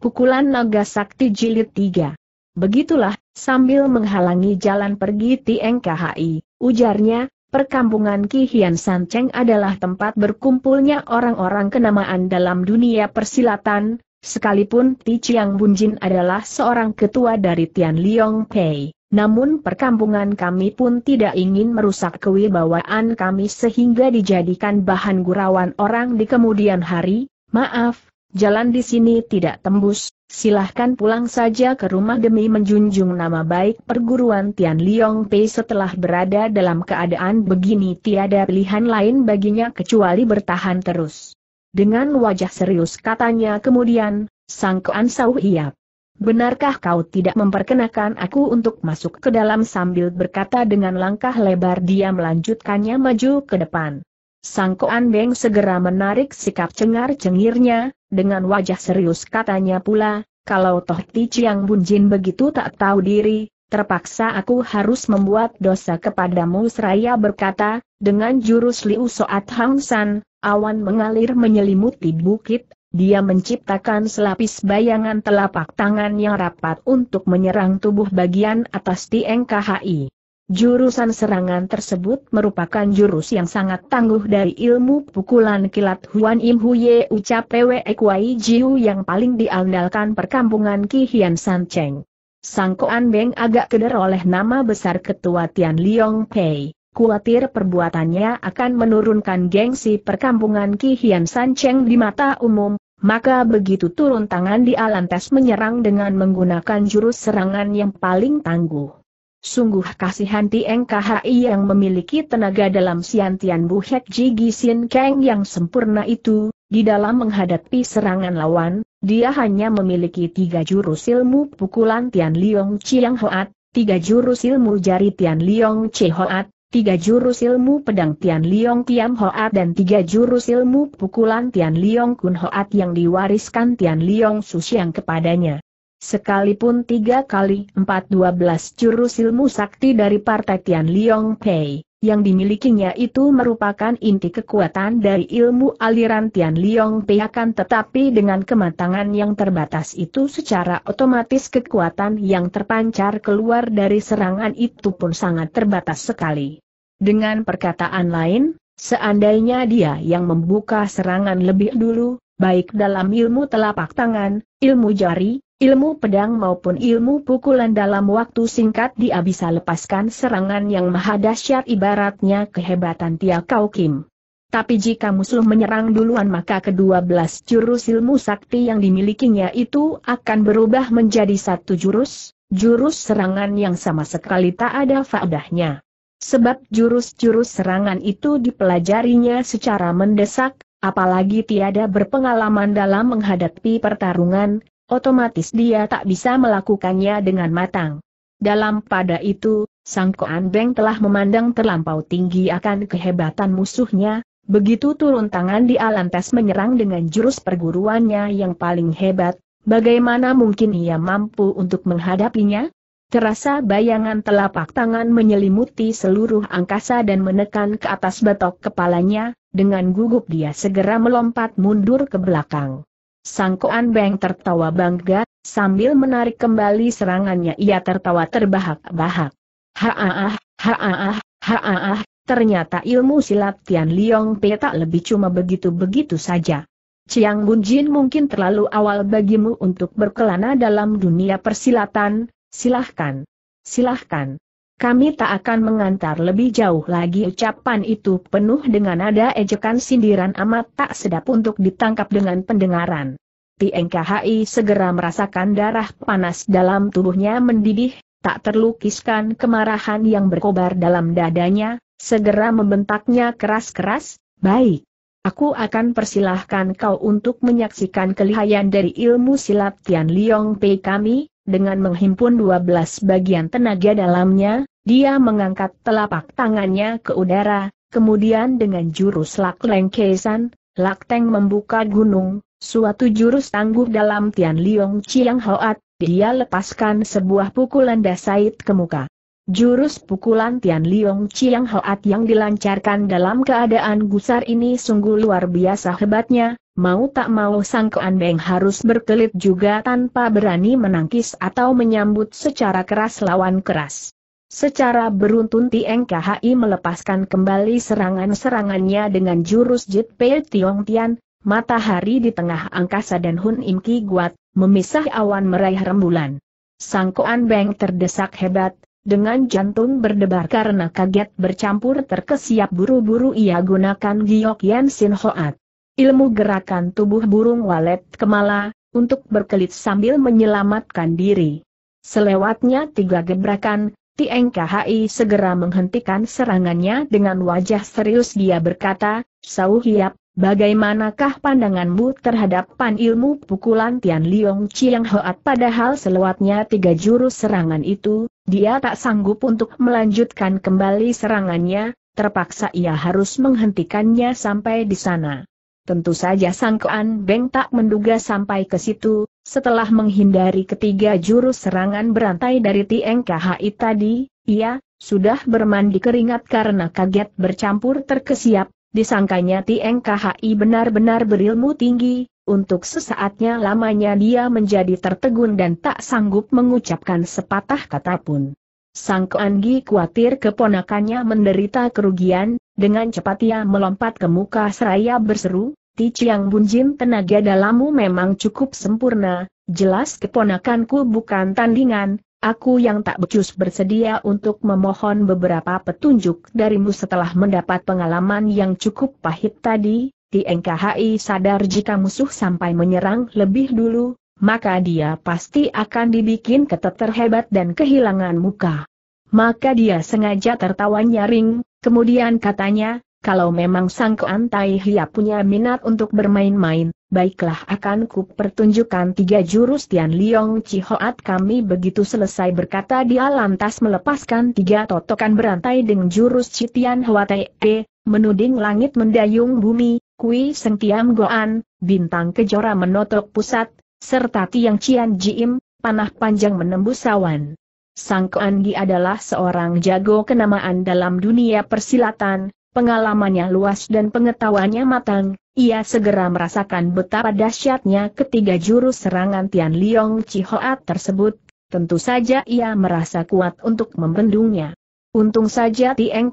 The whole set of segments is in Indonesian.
Pukulan Naga Sakti Jilid 3. Begitulah, sambil menghalangi jalan pergi TNKHI, ujarnya, perkampungan Kihian Sanceng adalah tempat berkumpulnya orang-orang kenamaan dalam dunia persilatan, sekalipun Ti Chiang Bunjin adalah seorang ketua dari Tian Liong Pei. Namun perkampungan kami pun tidak ingin merusak kewibawaan kami sehingga dijadikan bahan gurauan orang di kemudian hari, maaf, Jalan di sini tidak tembus, silahkan pulang saja ke rumah demi menjunjung nama baik perguruan Tian Liong Pei setelah berada dalam keadaan begini tiada pilihan lain baginya kecuali bertahan terus. Dengan wajah serius katanya kemudian, Sang Kuan Sau Hiap. Benarkah kau tidak memperkenakan aku untuk masuk ke dalam sambil berkata dengan langkah lebar dia melanjutkannya maju ke depan. Sang Koan Beng segera menarik sikap cengar-cengirnya, dengan wajah serius katanya pula, kalau Toh Ti Chiang Bunjin begitu tak tahu diri, terpaksa aku harus membuat dosa kepadamu seraya berkata, dengan jurus Liu Soat Hang San, awan mengalir menyelimuti bukit, dia menciptakan selapis bayangan telapak tangan yang rapat untuk menyerang tubuh bagian atas Tieng KHI. Jurusan serangan tersebut merupakan jurus yang sangat tangguh dari ilmu pukulan kilat Huan Im Huye Ucap Pwe Kwai Jiu yang paling diandalkan perkampungan Ki Hian San Cheng. Sang Sangkoan Beng agak keder oleh nama besar ketua Tian Liong Pei. Kuatir perbuatannya akan menurunkan gengsi perkampungan Ki Hian San Cheng di mata umum, maka begitu turun tangan di Alantes menyerang dengan menggunakan jurus serangan yang paling tangguh. Sungguh kasihan Tieng KHI yang memiliki tenaga dalam Siantian Buhek Jigi Sin Kang yang sempurna itu, di dalam menghadapi serangan lawan, dia hanya memiliki tiga jurus ilmu pukulan Tian Liong Chiang Hoat, tiga jurus ilmu jari Tian Liong Che Hoat, tiga jurus ilmu pedang Tian Liong Tiam Hoat dan tiga jurus ilmu pukulan Tian Liong Kun Hoat yang diwariskan Tian Liong Susiang kepadanya. Sekalipun tiga kali empat dua belas jurus ilmu sakti dari Partai Tian Liong Pei, yang dimilikinya itu merupakan inti kekuatan dari ilmu aliran Tian Liong Pei akan tetapi dengan kematangan yang terbatas itu secara otomatis kekuatan yang terpancar keluar dari serangan itu pun sangat terbatas sekali. Dengan perkataan lain, seandainya dia yang membuka serangan lebih dulu, baik dalam ilmu telapak tangan, ilmu jari, ilmu pedang maupun ilmu pukulan dalam waktu singkat dia bisa lepaskan serangan yang maha dahsyat ibaratnya kehebatan Tia Kau Kim. Tapi jika musuh menyerang duluan maka kedua belas jurus ilmu sakti yang dimilikinya itu akan berubah menjadi satu jurus, jurus serangan yang sama sekali tak ada faedahnya. Sebab jurus-jurus serangan itu dipelajarinya secara mendesak, apalagi tiada berpengalaman dalam menghadapi pertarungan, otomatis dia tak bisa melakukannya dengan matang. Dalam pada itu, Sang Koan Beng telah memandang terlampau tinggi akan kehebatan musuhnya, begitu turun tangan di Alantas menyerang dengan jurus perguruannya yang paling hebat, bagaimana mungkin ia mampu untuk menghadapinya? Terasa bayangan telapak tangan menyelimuti seluruh angkasa dan menekan ke atas batok kepalanya, dengan gugup dia segera melompat mundur ke belakang. Sangkoan Beng tertawa bangga, sambil menarik kembali serangannya ia tertawa terbahak-bahak. Haaah, haaah, haaah, ternyata ilmu silat Tian Liong Pei tak lebih cuma begitu-begitu saja. Chiang Jin mungkin terlalu awal bagimu untuk berkelana dalam dunia persilatan, silahkan. Silahkan. Kami tak akan mengantar lebih jauh lagi ucapan itu penuh dengan nada ejekan sindiran amat tak sedap untuk ditangkap dengan pendengaran. TNKHI segera merasakan darah panas dalam tubuhnya mendidih, tak terlukiskan kemarahan yang berkobar dalam dadanya, segera membentaknya keras-keras, baik. Aku akan persilahkan kau untuk menyaksikan kelihayan dari ilmu silat Tian Liong Pei kami, dengan menghimpun 12 bagian tenaga dalamnya, dia mengangkat telapak tangannya ke udara, kemudian dengan jurus Lak Leng Kesan, Lak Teng membuka gunung, suatu jurus tangguh dalam Tian Liong Chiang Hoat, dia lepaskan sebuah pukulan dasait ke muka. Jurus pukulan Tian Liong Chiang Hoat yang dilancarkan dalam keadaan gusar ini sungguh luar biasa hebatnya, mau tak mau Sang Kean Beng harus berkelit juga tanpa berani menangkis atau menyambut secara keras lawan keras. Secara beruntun Tieng KHI melepaskan kembali serangan-serangannya dengan jurus Jit Pei Tiong Tian, matahari di tengah angkasa dan Hun Im Ki Guat, memisah awan meraih rembulan. Sang Koan Beng terdesak hebat, dengan jantung berdebar karena kaget bercampur terkesiap buru-buru ia gunakan Giyok Yan Sin Hoat. Ilmu gerakan tubuh burung walet kemala, untuk berkelit sambil menyelamatkan diri. Selewatnya tiga gebrakan, Tieng KHI segera menghentikan serangannya dengan wajah serius dia berkata, Sau Hiap, bagaimanakah pandanganmu terhadap pan ilmu pukulan Tian Liong Chiang Hoat padahal selewatnya tiga jurus serangan itu, dia tak sanggup untuk melanjutkan kembali serangannya, terpaksa ia harus menghentikannya sampai di sana. Tentu saja Sangkuan Beng tak menduga sampai ke situ, setelah menghindari ketiga jurus serangan berantai dari Tieng KHI tadi, ia, sudah bermandi keringat karena kaget bercampur terkesiap, disangkanya Tieng KHI benar-benar berilmu tinggi, untuk sesaatnya lamanya dia menjadi tertegun dan tak sanggup mengucapkan sepatah kata pun. Sang Koangi khawatir keponakannya menderita kerugian, dengan cepat ia melompat ke muka seraya berseru, Ti Chiang Bunjin tenaga dalammu memang cukup sempurna, jelas keponakanku bukan tandingan, aku yang tak becus bersedia untuk memohon beberapa petunjuk darimu setelah mendapat pengalaman yang cukup pahit tadi, Ti NKHI sadar jika musuh sampai menyerang lebih dulu, maka dia pasti akan dibikin keteter hebat dan kehilangan muka. Maka dia sengaja tertawa nyaring, kemudian katanya, kalau memang Sang Kuan Tai Hia punya minat untuk bermain-main, baiklah akan ku pertunjukkan tiga jurus Tian Liong Chihoat kami begitu selesai berkata dia lantas melepaskan tiga totokan berantai dengan jurus Citian Tai Te, menuding langit mendayung bumi, Kui Seng Tiam Goan, bintang kejora menotok pusat, serta Tiang Cian Jiim, panah panjang menembus awan. Sang Kuan Gi adalah seorang jago kenamaan dalam dunia persilatan, Pengalamannya luas dan pengetahuannya matang, ia segera merasakan betapa dahsyatnya ketiga jurus serangan Tian Liong Chihoat tersebut, tentu saja ia merasa kuat untuk membendungnya. Untung saja Tieng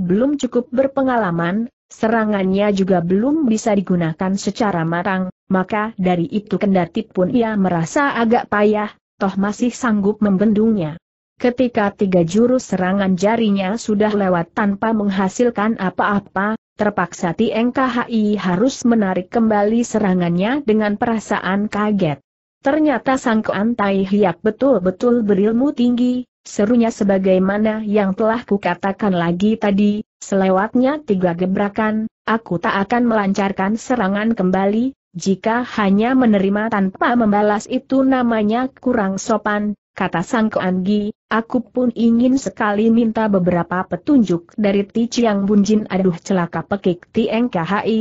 belum cukup berpengalaman, serangannya juga belum bisa digunakan secara matang, maka dari itu kendati pun ia merasa agak payah, toh masih sanggup membendungnya. Ketika tiga jurus serangan jarinya sudah lewat tanpa menghasilkan apa-apa, terpaksa Tieng KHI harus menarik kembali serangannya dengan perasaan kaget. Ternyata Sang Kuan Tai Hiak betul-betul berilmu tinggi, serunya sebagaimana yang telah kukatakan lagi tadi, selewatnya tiga gebrakan, aku tak akan melancarkan serangan kembali, jika hanya menerima tanpa membalas itu namanya kurang sopan, kata Sang Keanggi, aku pun ingin sekali minta beberapa petunjuk dari Ti Chiang Bunjin aduh celaka pekik Tieng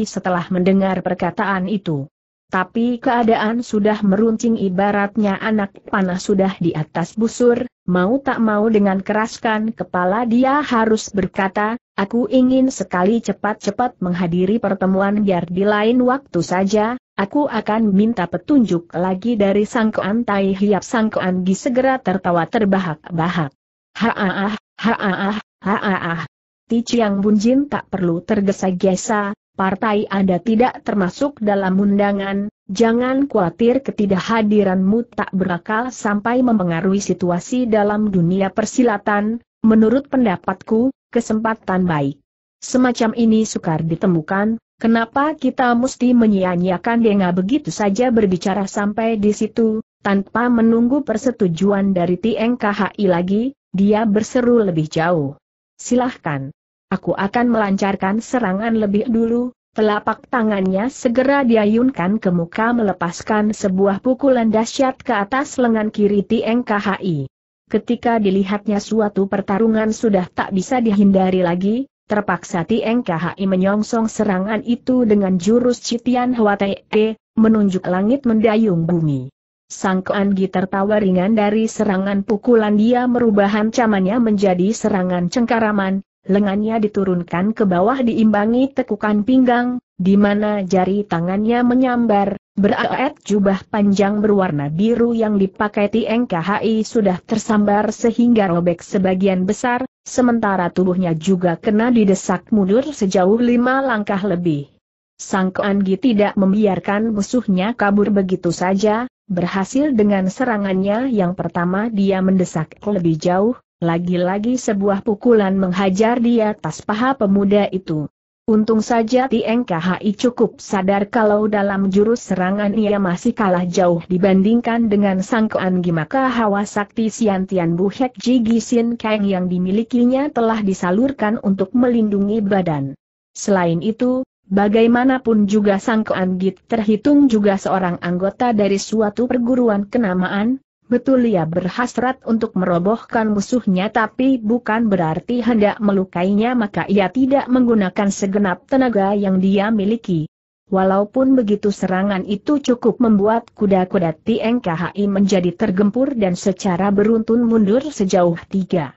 setelah mendengar perkataan itu. Tapi keadaan sudah meruncing ibaratnya anak panah sudah di atas busur, mau tak mau dengan keraskan kepala dia harus berkata, aku ingin sekali cepat-cepat menghadiri pertemuan biar di lain waktu saja, Aku akan minta petunjuk lagi dari Sangkoan Tai Hiap Sangkoan Gi segera tertawa terbahak-bahak. Haaah, haaah, ah Ti Chiang Bunjin tak perlu tergesa-gesa, partai Anda tidak termasuk dalam undangan, jangan khawatir ketidakhadiranmu tak berakal sampai mempengaruhi situasi dalam dunia persilatan, menurut pendapatku, kesempatan baik. Semacam ini sukar ditemukan, Kenapa kita mesti menyia-nyiakan Denga begitu saja berbicara sampai di situ, tanpa menunggu persetujuan dari TNKHI lagi, dia berseru lebih jauh. Silahkan. Aku akan melancarkan serangan lebih dulu, telapak tangannya segera diayunkan ke muka melepaskan sebuah pukulan dahsyat ke atas lengan kiri TNKHI. Ketika dilihatnya suatu pertarungan sudah tak bisa dihindari lagi, Terpaksa Tieng KHI menyongsong serangan itu dengan jurus Citian E, menunjuk langit mendayung bumi. Sang Kuan gitar tertawa ringan dari serangan pukulan dia merubah ancamannya menjadi serangan cengkaraman, lengannya diturunkan ke bawah diimbangi tekukan pinggang, di mana jari tangannya menyambar, beraet jubah panjang berwarna biru yang dipakai TNKHI sudah tersambar sehingga robek sebagian besar, sementara tubuhnya juga kena didesak mundur sejauh lima langkah lebih. Sang Koangi tidak membiarkan musuhnya kabur begitu saja, berhasil dengan serangannya yang pertama dia mendesak lebih jauh, lagi-lagi sebuah pukulan menghajar di atas paha pemuda itu. Untung saja Tieng KHI cukup sadar kalau dalam jurus serangan ia masih kalah jauh dibandingkan dengan sangkaan Gimaka Hawa Sakti Siantian Buhek Jigi Sin Kang yang dimilikinya telah disalurkan untuk melindungi badan. Selain itu, bagaimanapun juga sangkaan Git terhitung juga seorang anggota dari suatu perguruan kenamaan, Betul ia berhasrat untuk merobohkan musuhnya tapi bukan berarti hendak melukainya maka ia tidak menggunakan segenap tenaga yang dia miliki. Walaupun begitu serangan itu cukup membuat kuda-kuda TNKHI menjadi tergempur dan secara beruntun mundur sejauh tiga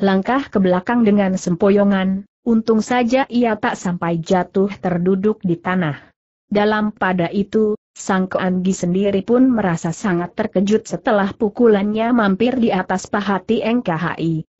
langkah ke belakang dengan sempoyongan, untung saja ia tak sampai jatuh terduduk di tanah. Dalam pada itu, Sang Keanggi sendiri pun merasa sangat terkejut setelah pukulannya mampir di atas pahati Tieng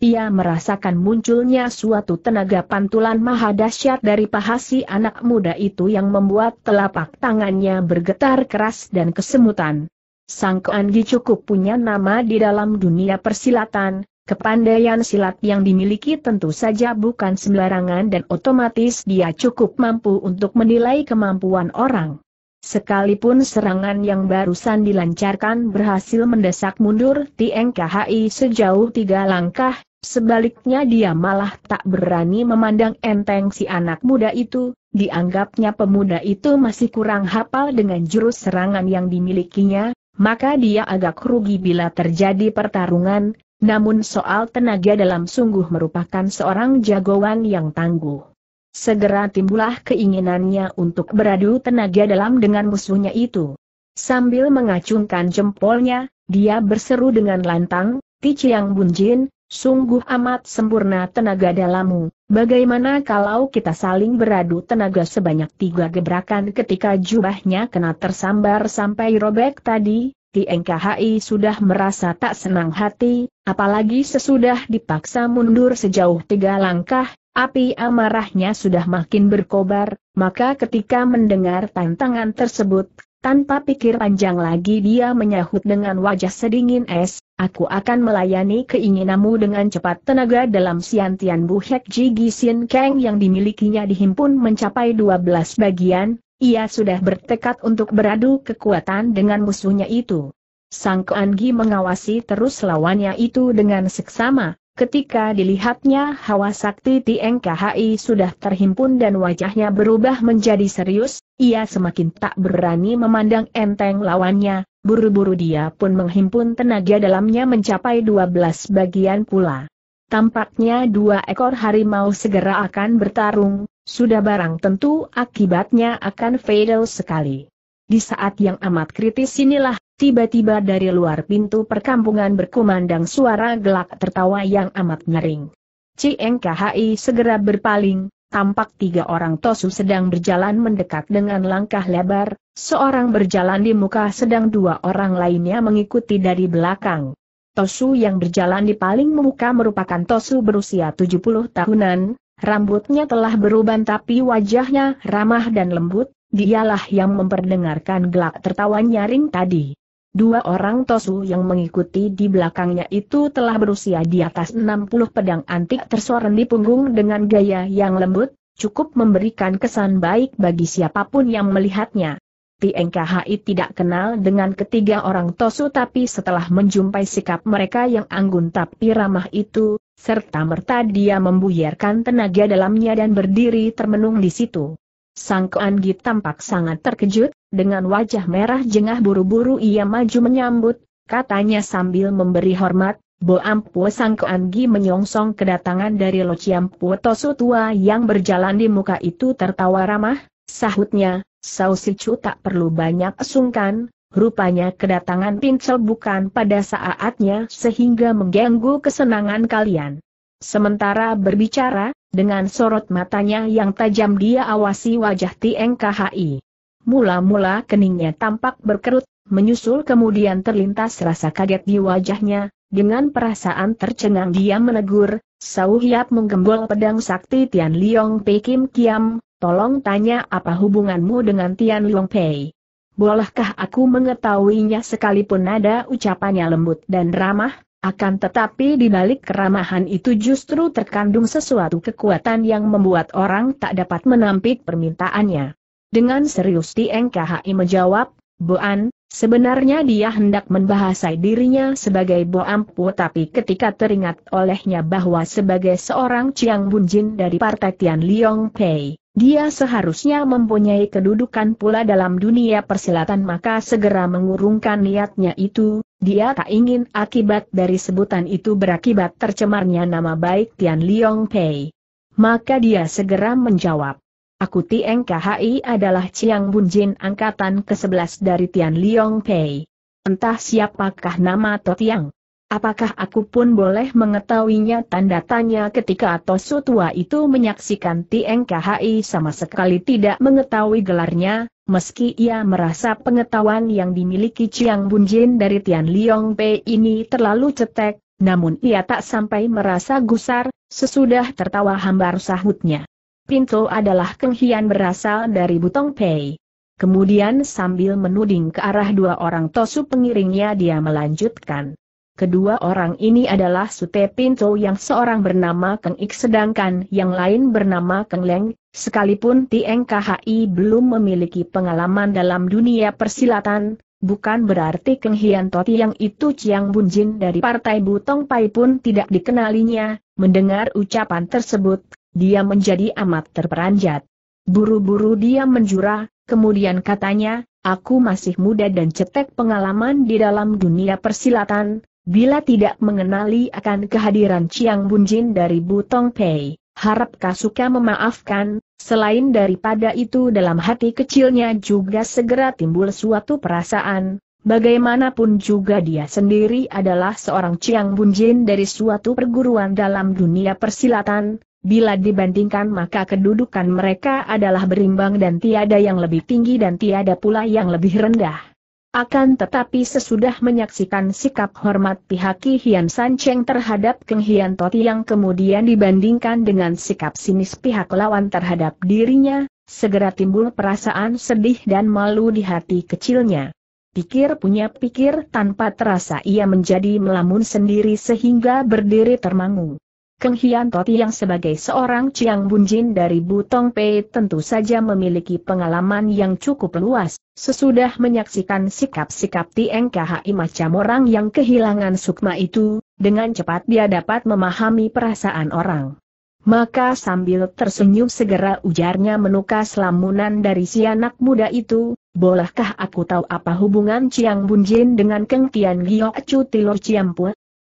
Ia merasakan munculnya suatu tenaga pantulan maha dahsyat dari paha anak muda itu yang membuat telapak tangannya bergetar keras dan kesemutan. Sang Keanggi cukup punya nama di dalam dunia persilatan, Kepandaian silat yang dimiliki tentu saja bukan sembarangan dan otomatis dia cukup mampu untuk menilai kemampuan orang. Sekalipun serangan yang barusan dilancarkan berhasil mendesak mundur Tieng KHI sejauh tiga langkah, sebaliknya dia malah tak berani memandang enteng si anak muda itu, dianggapnya pemuda itu masih kurang hafal dengan jurus serangan yang dimilikinya, maka dia agak rugi bila terjadi pertarungan, namun soal tenaga dalam sungguh merupakan seorang jagoan yang tangguh. Segera timbullah keinginannya untuk beradu tenaga dalam dengan musuhnya itu. Sambil mengacungkan jempolnya, dia berseru dengan lantang, Ti yang Bunjin, sungguh amat sempurna tenaga dalammu, bagaimana kalau kita saling beradu tenaga sebanyak tiga gebrakan ketika jubahnya kena tersambar sampai robek tadi, TNKHI sudah merasa tak senang hati, apalagi sesudah dipaksa mundur sejauh tiga langkah, Api amarahnya sudah makin berkobar, maka ketika mendengar tantangan tersebut, tanpa pikir panjang lagi dia menyahut dengan wajah sedingin es, aku akan melayani keinginanmu dengan cepat tenaga dalam siantian buhek Jigi Sin Kang yang dimilikinya dihimpun mencapai 12 bagian, ia sudah bertekad untuk beradu kekuatan dengan musuhnya itu. Sang Kuan Gi mengawasi terus lawannya itu dengan seksama, Ketika dilihatnya hawa sakti TNKHI sudah terhimpun dan wajahnya berubah menjadi serius, ia semakin tak berani memandang enteng lawannya, buru-buru dia pun menghimpun tenaga dalamnya mencapai 12 bagian pula. Tampaknya dua ekor harimau segera akan bertarung, sudah barang tentu akibatnya akan fatal sekali. Di saat yang amat kritis inilah, tiba-tiba dari luar pintu perkampungan berkumandang suara gelak tertawa yang amat ngering. CNKHI segera berpaling, tampak tiga orang Tosu sedang berjalan mendekat dengan langkah lebar, seorang berjalan di muka sedang dua orang lainnya mengikuti dari belakang. Tosu yang berjalan di paling muka merupakan Tosu berusia 70 tahunan, rambutnya telah beruban tapi wajahnya ramah dan lembut, Dialah yang memperdengarkan gelak tertawa nyaring tadi. Dua orang Tosu yang mengikuti di belakangnya itu telah berusia di atas 60 pedang antik tersorong di punggung dengan gaya yang lembut, cukup memberikan kesan baik bagi siapapun yang melihatnya. TNKHI tidak kenal dengan ketiga orang Tosu tapi setelah menjumpai sikap mereka yang anggun tapi ramah itu, serta merta dia membuyarkan tenaga dalamnya dan berdiri termenung di situ. Sang Gi tampak sangat terkejut, dengan wajah merah jengah buru-buru ia maju menyambut, katanya sambil memberi hormat, Bo sang Sangkaan Gi menyongsong kedatangan dari Lo Ciampu Tosu tua yang berjalan di muka itu tertawa ramah, sahutnya, Sausicu tak perlu banyak sungkan, rupanya kedatangan pincel bukan pada saatnya sehingga mengganggu kesenangan kalian. Sementara berbicara, dengan sorot matanya yang tajam dia awasi wajah TNKHI. Mula-mula keningnya tampak berkerut, menyusul kemudian terlintas rasa kaget di wajahnya, dengan perasaan tercengang dia menegur, Sauhiap menggembol pedang sakti Tian Liong Pei Kim Kiam, tolong tanya apa hubunganmu dengan Tian Liong Pei. Bolehkah aku mengetahuinya sekalipun nada ucapannya lembut dan ramah, akan tetapi di balik keramahan itu justru terkandung sesuatu kekuatan yang membuat orang tak dapat menampik permintaannya. Dengan serius TNKHI menjawab, Boan, sebenarnya dia hendak membahasai dirinya sebagai Boampu tapi ketika teringat olehnya bahwa sebagai seorang Chiang Bunjin dari Partai Tian Liong Pei, dia seharusnya mempunyai kedudukan pula dalam dunia persilatan maka segera mengurungkan niatnya itu, dia tak ingin akibat dari sebutan itu berakibat tercemarnya nama baik Tian Liong Pei. Maka dia segera menjawab. Aku Tieng KHI adalah Chiang Jin angkatan ke-11 dari Tian Liong Pei. Entah siapakah nama Totiang. Apakah aku pun boleh mengetahuinya tanda tanya ketika Tosu tua itu menyaksikan TNKHI sama sekali tidak mengetahui gelarnya, meski ia merasa pengetahuan yang dimiliki Chiang Bunjin dari Tian Liong Pei ini terlalu cetek, namun ia tak sampai merasa gusar, sesudah tertawa hambar sahutnya. Pintu adalah kenghian berasal dari Butong Pei. Kemudian sambil menuding ke arah dua orang Tosu pengiringnya dia melanjutkan. Kedua orang ini adalah Sute Pinto yang seorang bernama Keng Ik sedangkan yang lain bernama Keng Leng. Sekalipun Tieng KHI belum memiliki pengalaman dalam dunia persilatan, bukan berarti Keng Hian Toti yang itu Chiang Bunjin dari Partai Butong Pai pun tidak dikenalinya. Mendengar ucapan tersebut, dia menjadi amat terperanjat. Buru-buru dia menjura, kemudian katanya, aku masih muda dan cetek pengalaman di dalam dunia persilatan, Bila tidak mengenali akan kehadiran Chiang Bunjin dari Butong Pei, harap Kasuka memaafkan, selain daripada itu dalam hati kecilnya juga segera timbul suatu perasaan, bagaimanapun juga dia sendiri adalah seorang Chiang Bunjin dari suatu perguruan dalam dunia persilatan, Bila dibandingkan maka kedudukan mereka adalah berimbang dan tiada yang lebih tinggi dan tiada pula yang lebih rendah. Akan tetapi sesudah menyaksikan sikap hormat pihak Ki Hian San Cheng terhadap Keng Hian Toti yang kemudian dibandingkan dengan sikap sinis pihak lawan terhadap dirinya, segera timbul perasaan sedih dan malu di hati kecilnya. Pikir punya pikir tanpa terasa ia menjadi melamun sendiri sehingga berdiri termangu. Keng Hian Toti yang sebagai seorang Chiang Bunjin dari Butong Pei tentu saja memiliki pengalaman yang cukup luas, sesudah menyaksikan sikap-sikap Tieng KHI macam orang yang kehilangan sukma itu, dengan cepat dia dapat memahami perasaan orang. Maka sambil tersenyum segera ujarnya menukas lamunan dari si anak muda itu, bolehkah aku tahu apa hubungan Chiang Bunjin dengan Keng Tian Gio Acu Tilor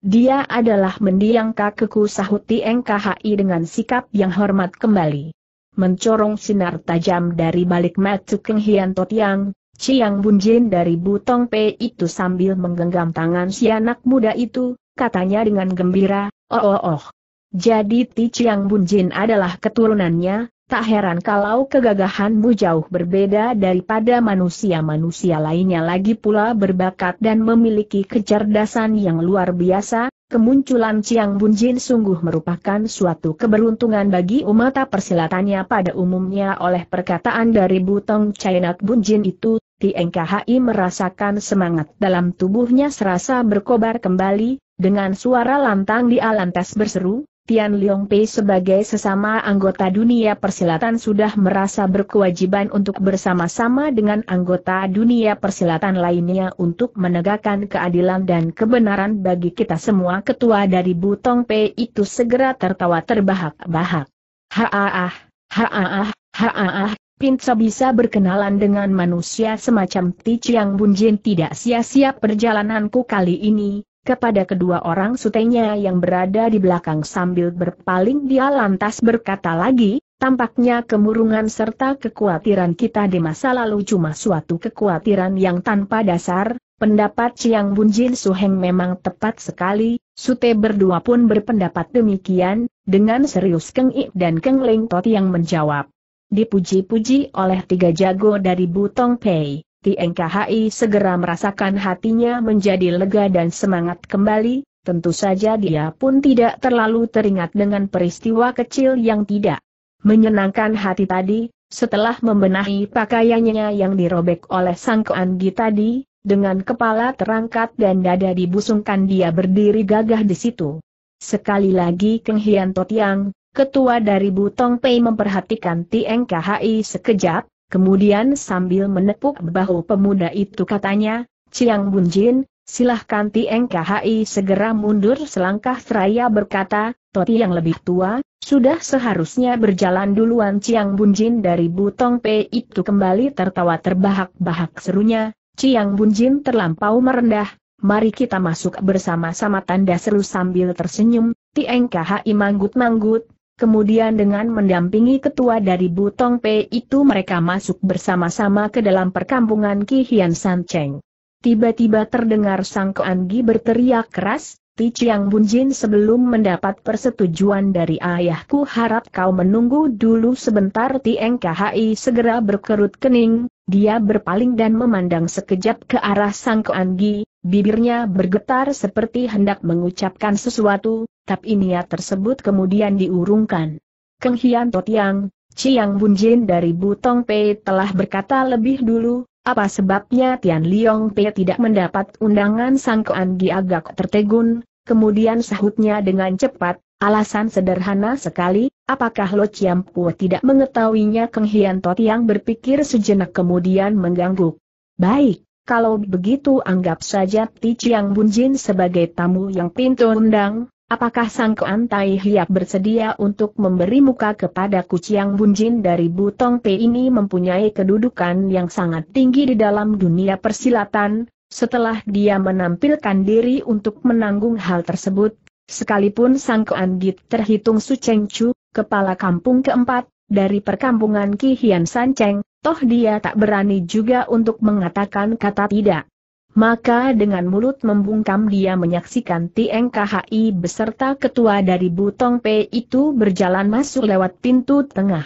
dia adalah mendiang kakekku sahuti NKHI dengan sikap yang hormat kembali. Mencorong sinar tajam dari balik mata Keng Hian Totiang, Bun Bunjin dari Butong P itu sambil menggenggam tangan si anak muda itu, katanya dengan gembira, oh oh oh. Jadi Ti Bun Bunjin adalah keturunannya, Tak heran kalau kegagahanmu jauh berbeda daripada manusia-manusia lainnya lagi pula berbakat dan memiliki kecerdasan yang luar biasa, kemunculan Chiang Bunjin sungguh merupakan suatu keberuntungan bagi umat persilatannya pada umumnya oleh perkataan dari Butong Chainak Bunjin itu, Tieng KHI merasakan semangat dalam tubuhnya serasa berkobar kembali, dengan suara lantang di alantas berseru, Tian Pei sebagai sesama anggota dunia persilatan sudah merasa berkewajiban untuk bersama-sama dengan anggota dunia persilatan lainnya untuk menegakkan keadilan dan kebenaran bagi kita semua ketua dari Butong Pei itu segera tertawa terbahak-bahak. Haaah, haaah, haaah, Pinco bisa berkenalan dengan manusia semacam Ti Chiang Bunjin tidak sia-sia perjalananku kali ini, kepada kedua orang sutenya yang berada di belakang sambil berpaling dia lantas berkata lagi, tampaknya kemurungan serta kekhawatiran kita di masa lalu cuma suatu kekhawatiran yang tanpa dasar, pendapat Chiang Bunjin Suheng memang tepat sekali, sute berdua pun berpendapat demikian, dengan serius Keng I dan Keng Leng Tot yang menjawab. Dipuji-puji oleh tiga jago dari Butong Pei. Tieng segera merasakan hatinya menjadi lega dan semangat kembali, tentu saja dia pun tidak terlalu teringat dengan peristiwa kecil yang tidak menyenangkan hati tadi, setelah membenahi pakaiannya yang dirobek oleh sang di tadi, dengan kepala terangkat dan dada dibusungkan dia berdiri gagah di situ. Sekali lagi Keng Hian Totiang, ketua dari Butong Pei memperhatikan Tieng sekejap, Kemudian sambil menepuk bahu pemuda itu katanya, Ciang Bunjin, silahkan Tieng KHI segera mundur selangkah seraya berkata, Toti yang lebih tua, sudah seharusnya berjalan duluan Ciang Bunjin dari Butong P itu kembali tertawa terbahak-bahak serunya, Ciang Bunjin terlampau merendah, mari kita masuk bersama-sama tanda seru sambil tersenyum, Tieng KHI manggut-manggut, Kemudian dengan mendampingi ketua dari Butong P itu mereka masuk bersama-sama ke dalam perkampungan Ki Kihian Cheng. Tiba-tiba terdengar Sang Kuan Gi berteriak keras, Ti Chiang Jin sebelum mendapat persetujuan dari ayahku harap kau menunggu dulu sebentar Ti NKHI segera berkerut kening, dia berpaling dan memandang sekejap ke arah Sang Kuan Gi, Bibirnya bergetar seperti hendak mengucapkan sesuatu, tapi niat tersebut kemudian diurungkan. Keng Hian Totiang, Chiang Bunjin dari Butong Pei telah berkata lebih dulu, apa sebabnya Tian Liong Pei tidak mendapat undangan sangkaan Gi agak tertegun, kemudian sahutnya dengan cepat, alasan sederhana sekali, apakah Lo Chiam Puo tidak mengetahuinya Keng Hian Totiang berpikir sejenak kemudian mengganggu. Baik, kalau begitu anggap saja Ti Chiang Bunjin sebagai tamu yang pintu undang, apakah Sang Kuan Tai Hiap bersedia untuk memberi muka kepada Kuciang Bunjin dari Butong Pei ini mempunyai kedudukan yang sangat tinggi di dalam dunia persilatan, setelah dia menampilkan diri untuk menanggung hal tersebut, sekalipun Sang Kuan Git terhitung Su Cheng Chu, kepala kampung keempat, dari perkampungan Ki Hian San Cheng, toh dia tak berani juga untuk mengatakan kata tidak. Maka dengan mulut membungkam dia menyaksikan TNKHI beserta ketua dari Butong P itu berjalan masuk lewat pintu tengah.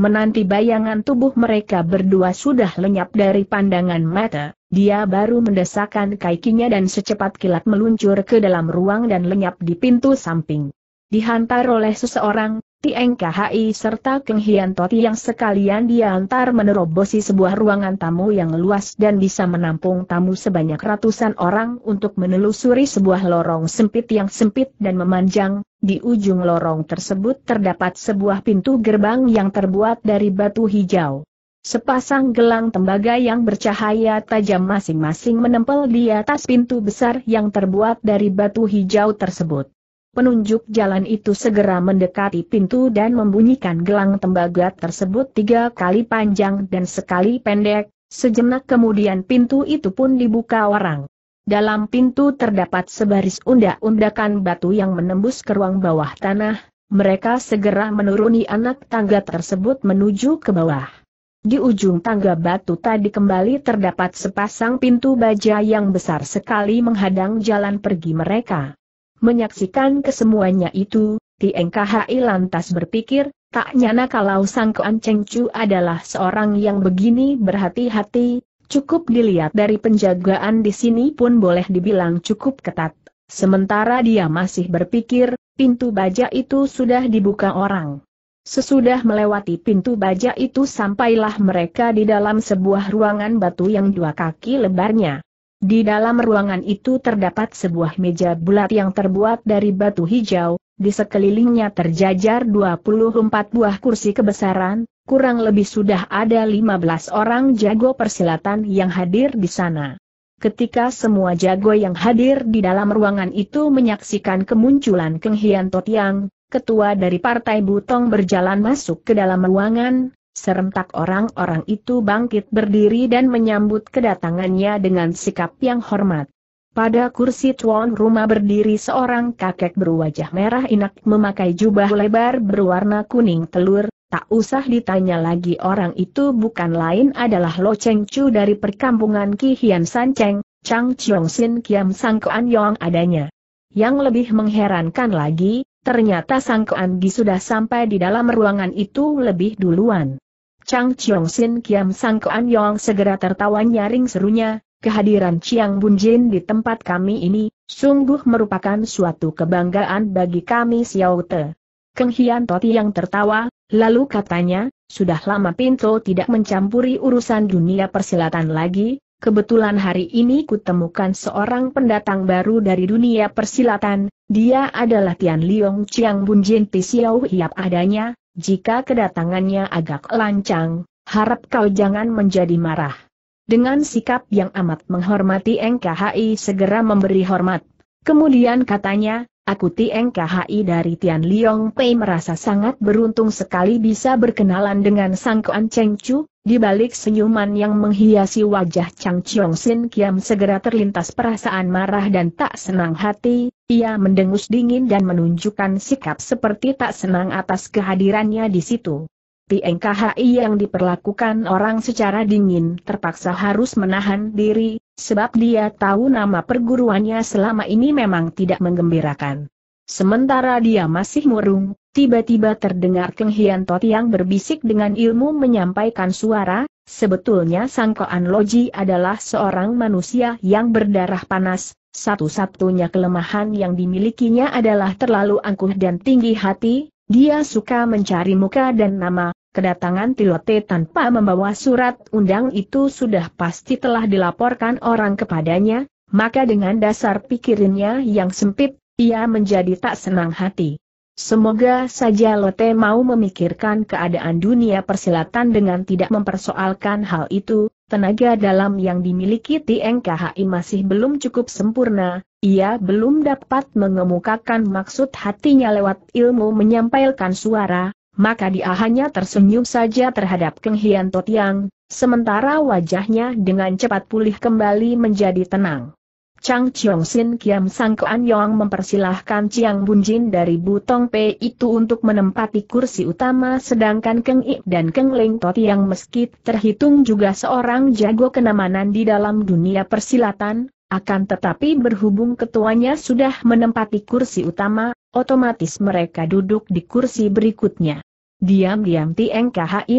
Menanti bayangan tubuh mereka berdua sudah lenyap dari pandangan mata, dia baru mendesakkan kaikinya dan secepat kilat meluncur ke dalam ruang dan lenyap di pintu samping. Dihantar oleh seseorang, Tieng KHI serta Keng Hian Toti yang sekalian diantar menerobosi sebuah ruangan tamu yang luas dan bisa menampung tamu sebanyak ratusan orang untuk menelusuri sebuah lorong sempit yang sempit dan memanjang. Di ujung lorong tersebut terdapat sebuah pintu gerbang yang terbuat dari batu hijau. Sepasang gelang tembaga yang bercahaya tajam masing-masing menempel di atas pintu besar yang terbuat dari batu hijau tersebut. Penunjuk jalan itu segera mendekati pintu dan membunyikan gelang tembaga tersebut tiga kali panjang dan sekali pendek, sejenak kemudian pintu itu pun dibuka orang. Dalam pintu terdapat sebaris undak-undakan batu yang menembus ke ruang bawah tanah, mereka segera menuruni anak tangga tersebut menuju ke bawah. Di ujung tangga batu tadi kembali terdapat sepasang pintu baja yang besar sekali menghadang jalan pergi mereka. Menyaksikan kesemuanya itu, Tieng Khai lantas berpikir, tak nyana kalau Sang Kuan Cheng Chu adalah seorang yang begini berhati-hati, cukup dilihat dari penjagaan di sini pun boleh dibilang cukup ketat. Sementara dia masih berpikir, pintu baja itu sudah dibuka orang. Sesudah melewati pintu baja itu sampailah mereka di dalam sebuah ruangan batu yang dua kaki lebarnya. Di dalam ruangan itu terdapat sebuah meja bulat yang terbuat dari batu hijau, di sekelilingnya terjajar 24 buah kursi kebesaran, kurang lebih sudah ada 15 orang jago persilatan yang hadir di sana. Ketika semua jago yang hadir di dalam ruangan itu menyaksikan kemunculan Keng Hian Totiang, ketua dari Partai Butong berjalan masuk ke dalam ruangan, Serentak orang-orang itu bangkit berdiri dan menyambut kedatangannya dengan sikap yang hormat. Pada kursi tuan rumah berdiri seorang kakek berwajah merah inak memakai jubah lebar berwarna kuning telur, tak usah ditanya lagi orang itu bukan lain adalah Lo Cheng Chu dari perkampungan Ki Kihian San Cheng, Chang Chiong Sin Kiam Sang Kuan Yong adanya. Yang lebih mengherankan lagi, ternyata Sang Kean Gi sudah sampai di dalam ruangan itu lebih duluan. Chang Chiong Sin Kiam Sang Kean Yong segera tertawa nyaring serunya, kehadiran Chiang Bun Jin di tempat kami ini, sungguh merupakan suatu kebanggaan bagi kami Xiao Te. Keng Hian Toti yang tertawa, lalu katanya, sudah lama Pinto tidak mencampuri urusan dunia persilatan lagi, Kebetulan hari ini kutemukan seorang pendatang baru dari dunia persilatan, dia adalah Tian Liong Chiang Bun Jin Tisiau Hiap adanya, jika kedatangannya agak lancang, harap kau jangan menjadi marah. Dengan sikap yang amat menghormati NKHI segera memberi hormat. Kemudian katanya, Aku Tieng KHI dari Tian Liong Pei merasa sangat beruntung sekali bisa berkenalan dengan Sang Kuan Cheng Chu, di balik senyuman yang menghiasi wajah Chang Chiong Sin Kiam segera terlintas perasaan marah dan tak senang hati, ia mendengus dingin dan menunjukkan sikap seperti tak senang atas kehadirannya di situ. Tieng KHI yang diperlakukan orang secara dingin terpaksa harus menahan diri, sebab dia tahu nama perguruannya selama ini memang tidak menggembirakan. Sementara dia masih murung, tiba-tiba terdengar Keng Hian Tot yang berbisik dengan ilmu menyampaikan suara, sebetulnya Sangkoan Loji adalah seorang manusia yang berdarah panas, satu-satunya kelemahan yang dimilikinya adalah terlalu angkuh dan tinggi hati, dia suka mencari muka dan nama, kedatangan Tilote tanpa membawa surat undang itu sudah pasti telah dilaporkan orang kepadanya, maka dengan dasar pikirannya yang sempit, ia menjadi tak senang hati. Semoga saja Lote mau memikirkan keadaan dunia persilatan dengan tidak mempersoalkan hal itu, tenaga dalam yang dimiliki TNKHI masih belum cukup sempurna, ia belum dapat mengemukakan maksud hatinya lewat ilmu menyampaikan suara, maka dia hanya tersenyum saja terhadap Keng Hian Totiang, sementara wajahnya dengan cepat pulih kembali menjadi tenang. Chang Chiong Sin Kiam Sang Kuan Yong mempersilahkan Chiang Bunjin dari Butong Pei itu untuk menempati kursi utama sedangkan Keng I dan Keng Ling Tot yang meski terhitung juga seorang jago kenamanan di dalam dunia persilatan, akan tetapi berhubung ketuanya sudah menempati kursi utama, otomatis mereka duduk di kursi berikutnya. Diam-diam Tieng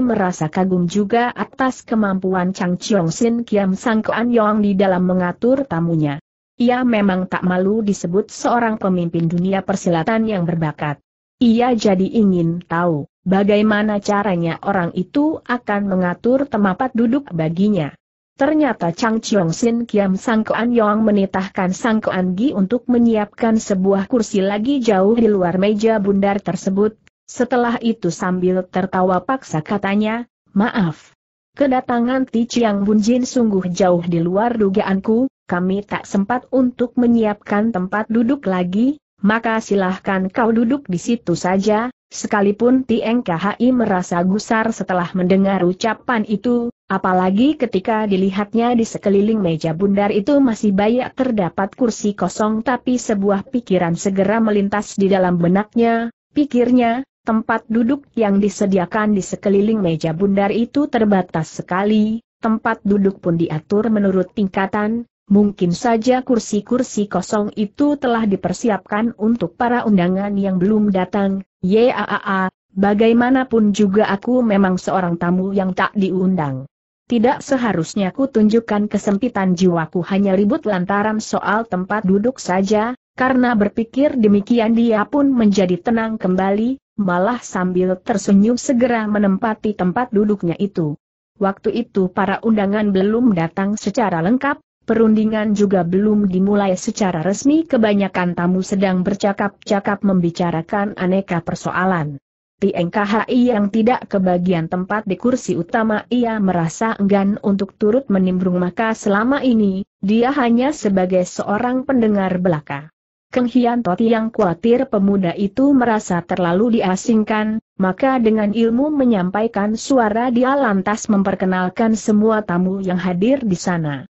merasa kagum juga atas kemampuan Chang Chiong Sin Kiam Sang Kuan Yong di dalam mengatur tamunya. Ia memang tak malu disebut seorang pemimpin dunia persilatan yang berbakat. Ia jadi ingin tahu, bagaimana caranya orang itu akan mengatur tempat duduk baginya. Ternyata Chang Chiong Sin Kiam Sang Koan Yong menitahkan Sang Koan Gi untuk menyiapkan sebuah kursi lagi jauh di luar meja bundar tersebut. Setelah itu sambil tertawa paksa katanya, maaf. Kedatangan Ti Chiang Bun Jin sungguh jauh di luar dugaanku, kami tak sempat untuk menyiapkan tempat duduk lagi, maka silahkan kau duduk di situ saja, Sekalipun Tieng KHI merasa gusar setelah mendengar ucapan itu, apalagi ketika dilihatnya di sekeliling meja bundar itu masih banyak terdapat kursi kosong tapi sebuah pikiran segera melintas di dalam benaknya, pikirnya, tempat duduk yang disediakan di sekeliling meja bundar itu terbatas sekali, tempat duduk pun diatur menurut tingkatan, mungkin saja kursi-kursi kosong itu telah dipersiapkan untuk para undangan yang belum datang, yaaa, bagaimanapun juga aku memang seorang tamu yang tak diundang. Tidak seharusnya ku tunjukkan kesempitan jiwaku hanya ribut lantaran soal tempat duduk saja, karena berpikir demikian dia pun menjadi tenang kembali, malah sambil tersenyum segera menempati tempat duduknya itu. Waktu itu para undangan belum datang secara lengkap, Perundingan juga belum dimulai secara resmi kebanyakan tamu sedang bercakap-cakap membicarakan aneka persoalan. Tieng yang tidak kebagian tempat di kursi utama ia merasa enggan untuk turut menimbrung maka selama ini, dia hanya sebagai seorang pendengar belaka. Keng Hian Toti yang khawatir pemuda itu merasa terlalu diasingkan, maka dengan ilmu menyampaikan suara dia lantas memperkenalkan semua tamu yang hadir di sana.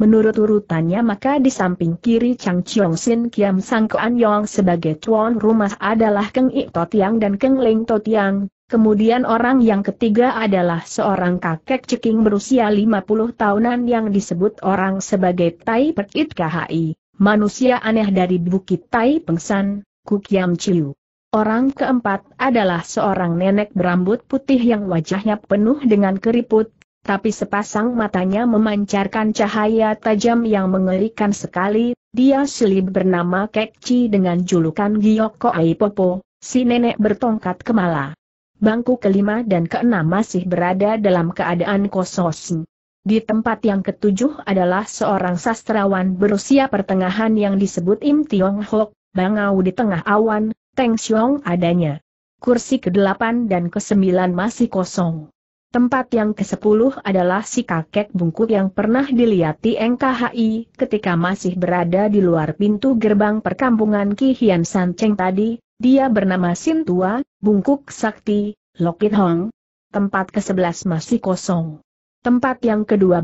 Menurut urutannya maka di samping kiri Chang Chiong Sin Kiam Sang Koan Yong sebagai tuan rumah adalah Keng Ik Totiang dan Keng Ling Totiang, kemudian orang yang ketiga adalah seorang kakek ceking berusia 50 tahunan yang disebut orang sebagai Tai Pek It KHI, manusia aneh dari Bukit Tai Pengsan, Kukiam Chiu. Orang keempat adalah seorang nenek berambut putih yang wajahnya penuh dengan keriput, tapi sepasang matanya memancarkan cahaya tajam yang mengerikan sekali, dia silip bernama Kekci dengan julukan Giyoko Aipopo, si nenek bertongkat kemala. Bangku kelima dan keenam masih berada dalam keadaan kosong. Di tempat yang ketujuh adalah seorang sastrawan berusia pertengahan yang disebut Im Tiong Hok, bangau di tengah awan, Teng Xiong adanya. Kursi ke-8 dan ke-9 masih kosong. Tempat yang ke-10 adalah si kakek bungkuk yang pernah dilihati NKHI ketika masih berada di luar pintu gerbang perkampungan Ki Hian San Cheng tadi, dia bernama Sin Tua, bungkuk sakti, Lokit Hong. Tempat ke-11 masih kosong. Tempat yang ke-12,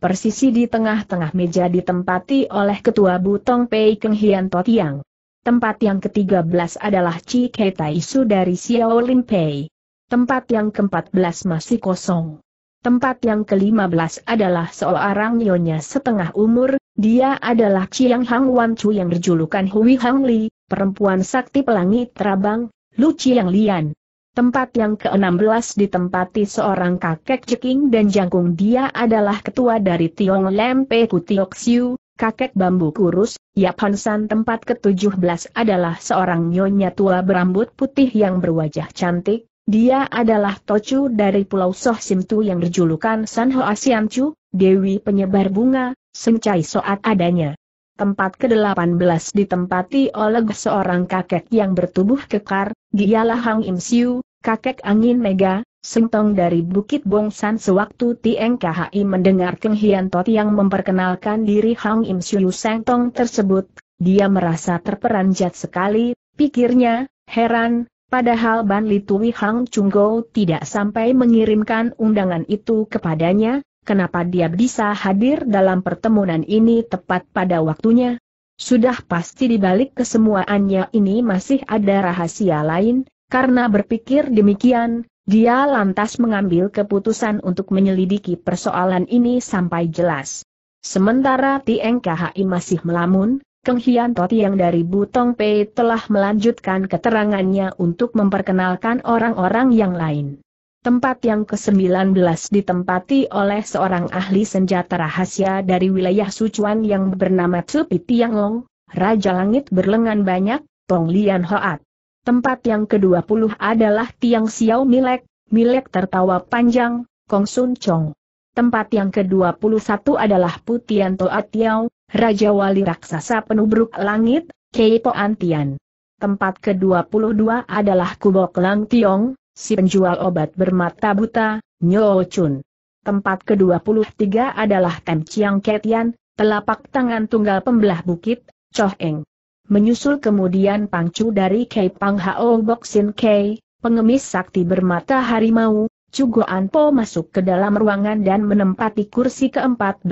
persisi di tengah-tengah meja ditempati oleh Ketua Butong Pei Keng Hian Totiang. Tempat yang ke-13 adalah Chi Ketai Su dari Xiao Lim Pei. Tempat yang ke-14 masih kosong. Tempat yang ke-15 adalah seorang nyonya setengah umur, dia adalah Chiang Hang Wan Chu yang berjulukan Hui Hang Li, perempuan sakti pelangi terabang, Lu Chiang Lian. Tempat yang ke-16 ditempati seorang kakek ceking dan jangkung dia adalah ketua dari Tiong Lempe Kutiok Siu, kakek bambu kurus, Yap Hansan tempat ke-17 adalah seorang nyonya tua berambut putih yang berwajah cantik, dia adalah Tochu dari Pulau Soh Simtu yang berjulukan San Hoa Chu, Dewi Penyebar Bunga, Sencai Soat adanya. Tempat ke-18 ditempati oleh seorang kakek yang bertubuh kekar, dialah Hang Im Siu, kakek angin mega, Sengtong dari Bukit Bong San. sewaktu Tieng KHI mendengar Keng Hian Tot yang memperkenalkan diri Hang Im Siu Sengtong tersebut, dia merasa terperanjat sekali, pikirnya, heran, Padahal Ban Li Hang Chunggo tidak sampai mengirimkan undangan itu kepadanya, kenapa dia bisa hadir dalam pertemuan ini tepat pada waktunya? Sudah pasti dibalik kesemuaannya ini masih ada rahasia lain, karena berpikir demikian, dia lantas mengambil keputusan untuk menyelidiki persoalan ini sampai jelas. Sementara Tieng KHI masih melamun, Keng Hian Toti yang dari Butong Pei telah melanjutkan keterangannya untuk memperkenalkan orang-orang yang lain. Tempat yang ke-19 ditempati oleh seorang ahli senjata rahasia dari wilayah Sujuan yang bernama Tsupi Tianglong, Raja Langit berlengan banyak, Tong Lian Hoat. Tempat yang ke-20 adalah Tiang Xiao Milek, Milek tertawa panjang, Kong Sun Chong. Tempat yang ke-21 adalah Putian Toa Tiao, Raja Wali Raksasa Penuh Penubruk Langit, Keipo Antian. Tempat ke-22 adalah Kubok Lang Tiong, si penjual obat bermata buta, Nyo Chun. Tempat ke-23 adalah Tem Chiang Ketian, telapak tangan tunggal pembelah bukit, Choh Eng. Menyusul kemudian pangcu dari Kei Pang Hao Boxin Kei, pengemis sakti bermata harimau, Cugo Po masuk ke dalam ruangan dan menempati kursi ke-14,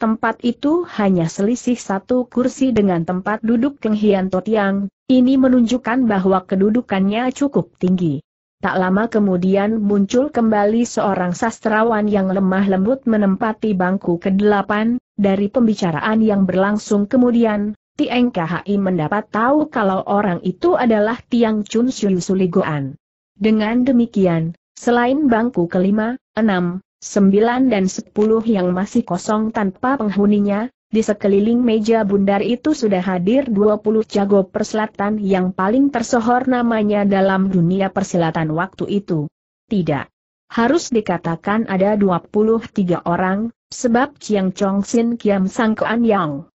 Tempat itu hanya selisih satu kursi dengan tempat duduk Keng Hian Totiang, ini menunjukkan bahwa kedudukannya cukup tinggi. Tak lama kemudian muncul kembali seorang sastrawan yang lemah lembut menempati bangku ke-8, dari pembicaraan yang berlangsung kemudian, Tieng KHI mendapat tahu kalau orang itu adalah Tiang Chun Shui Suligoan. Dengan demikian, selain bangku kelima, enam, Sembilan dan sepuluh yang masih kosong tanpa penghuninya, di sekeliling meja bundar itu sudah hadir 20 jago perselatan yang paling tersohor namanya dalam dunia perselatan waktu itu. Tidak. Harus dikatakan ada 23 orang, sebab Chiang Chong Sin Kiam Kuan Yang,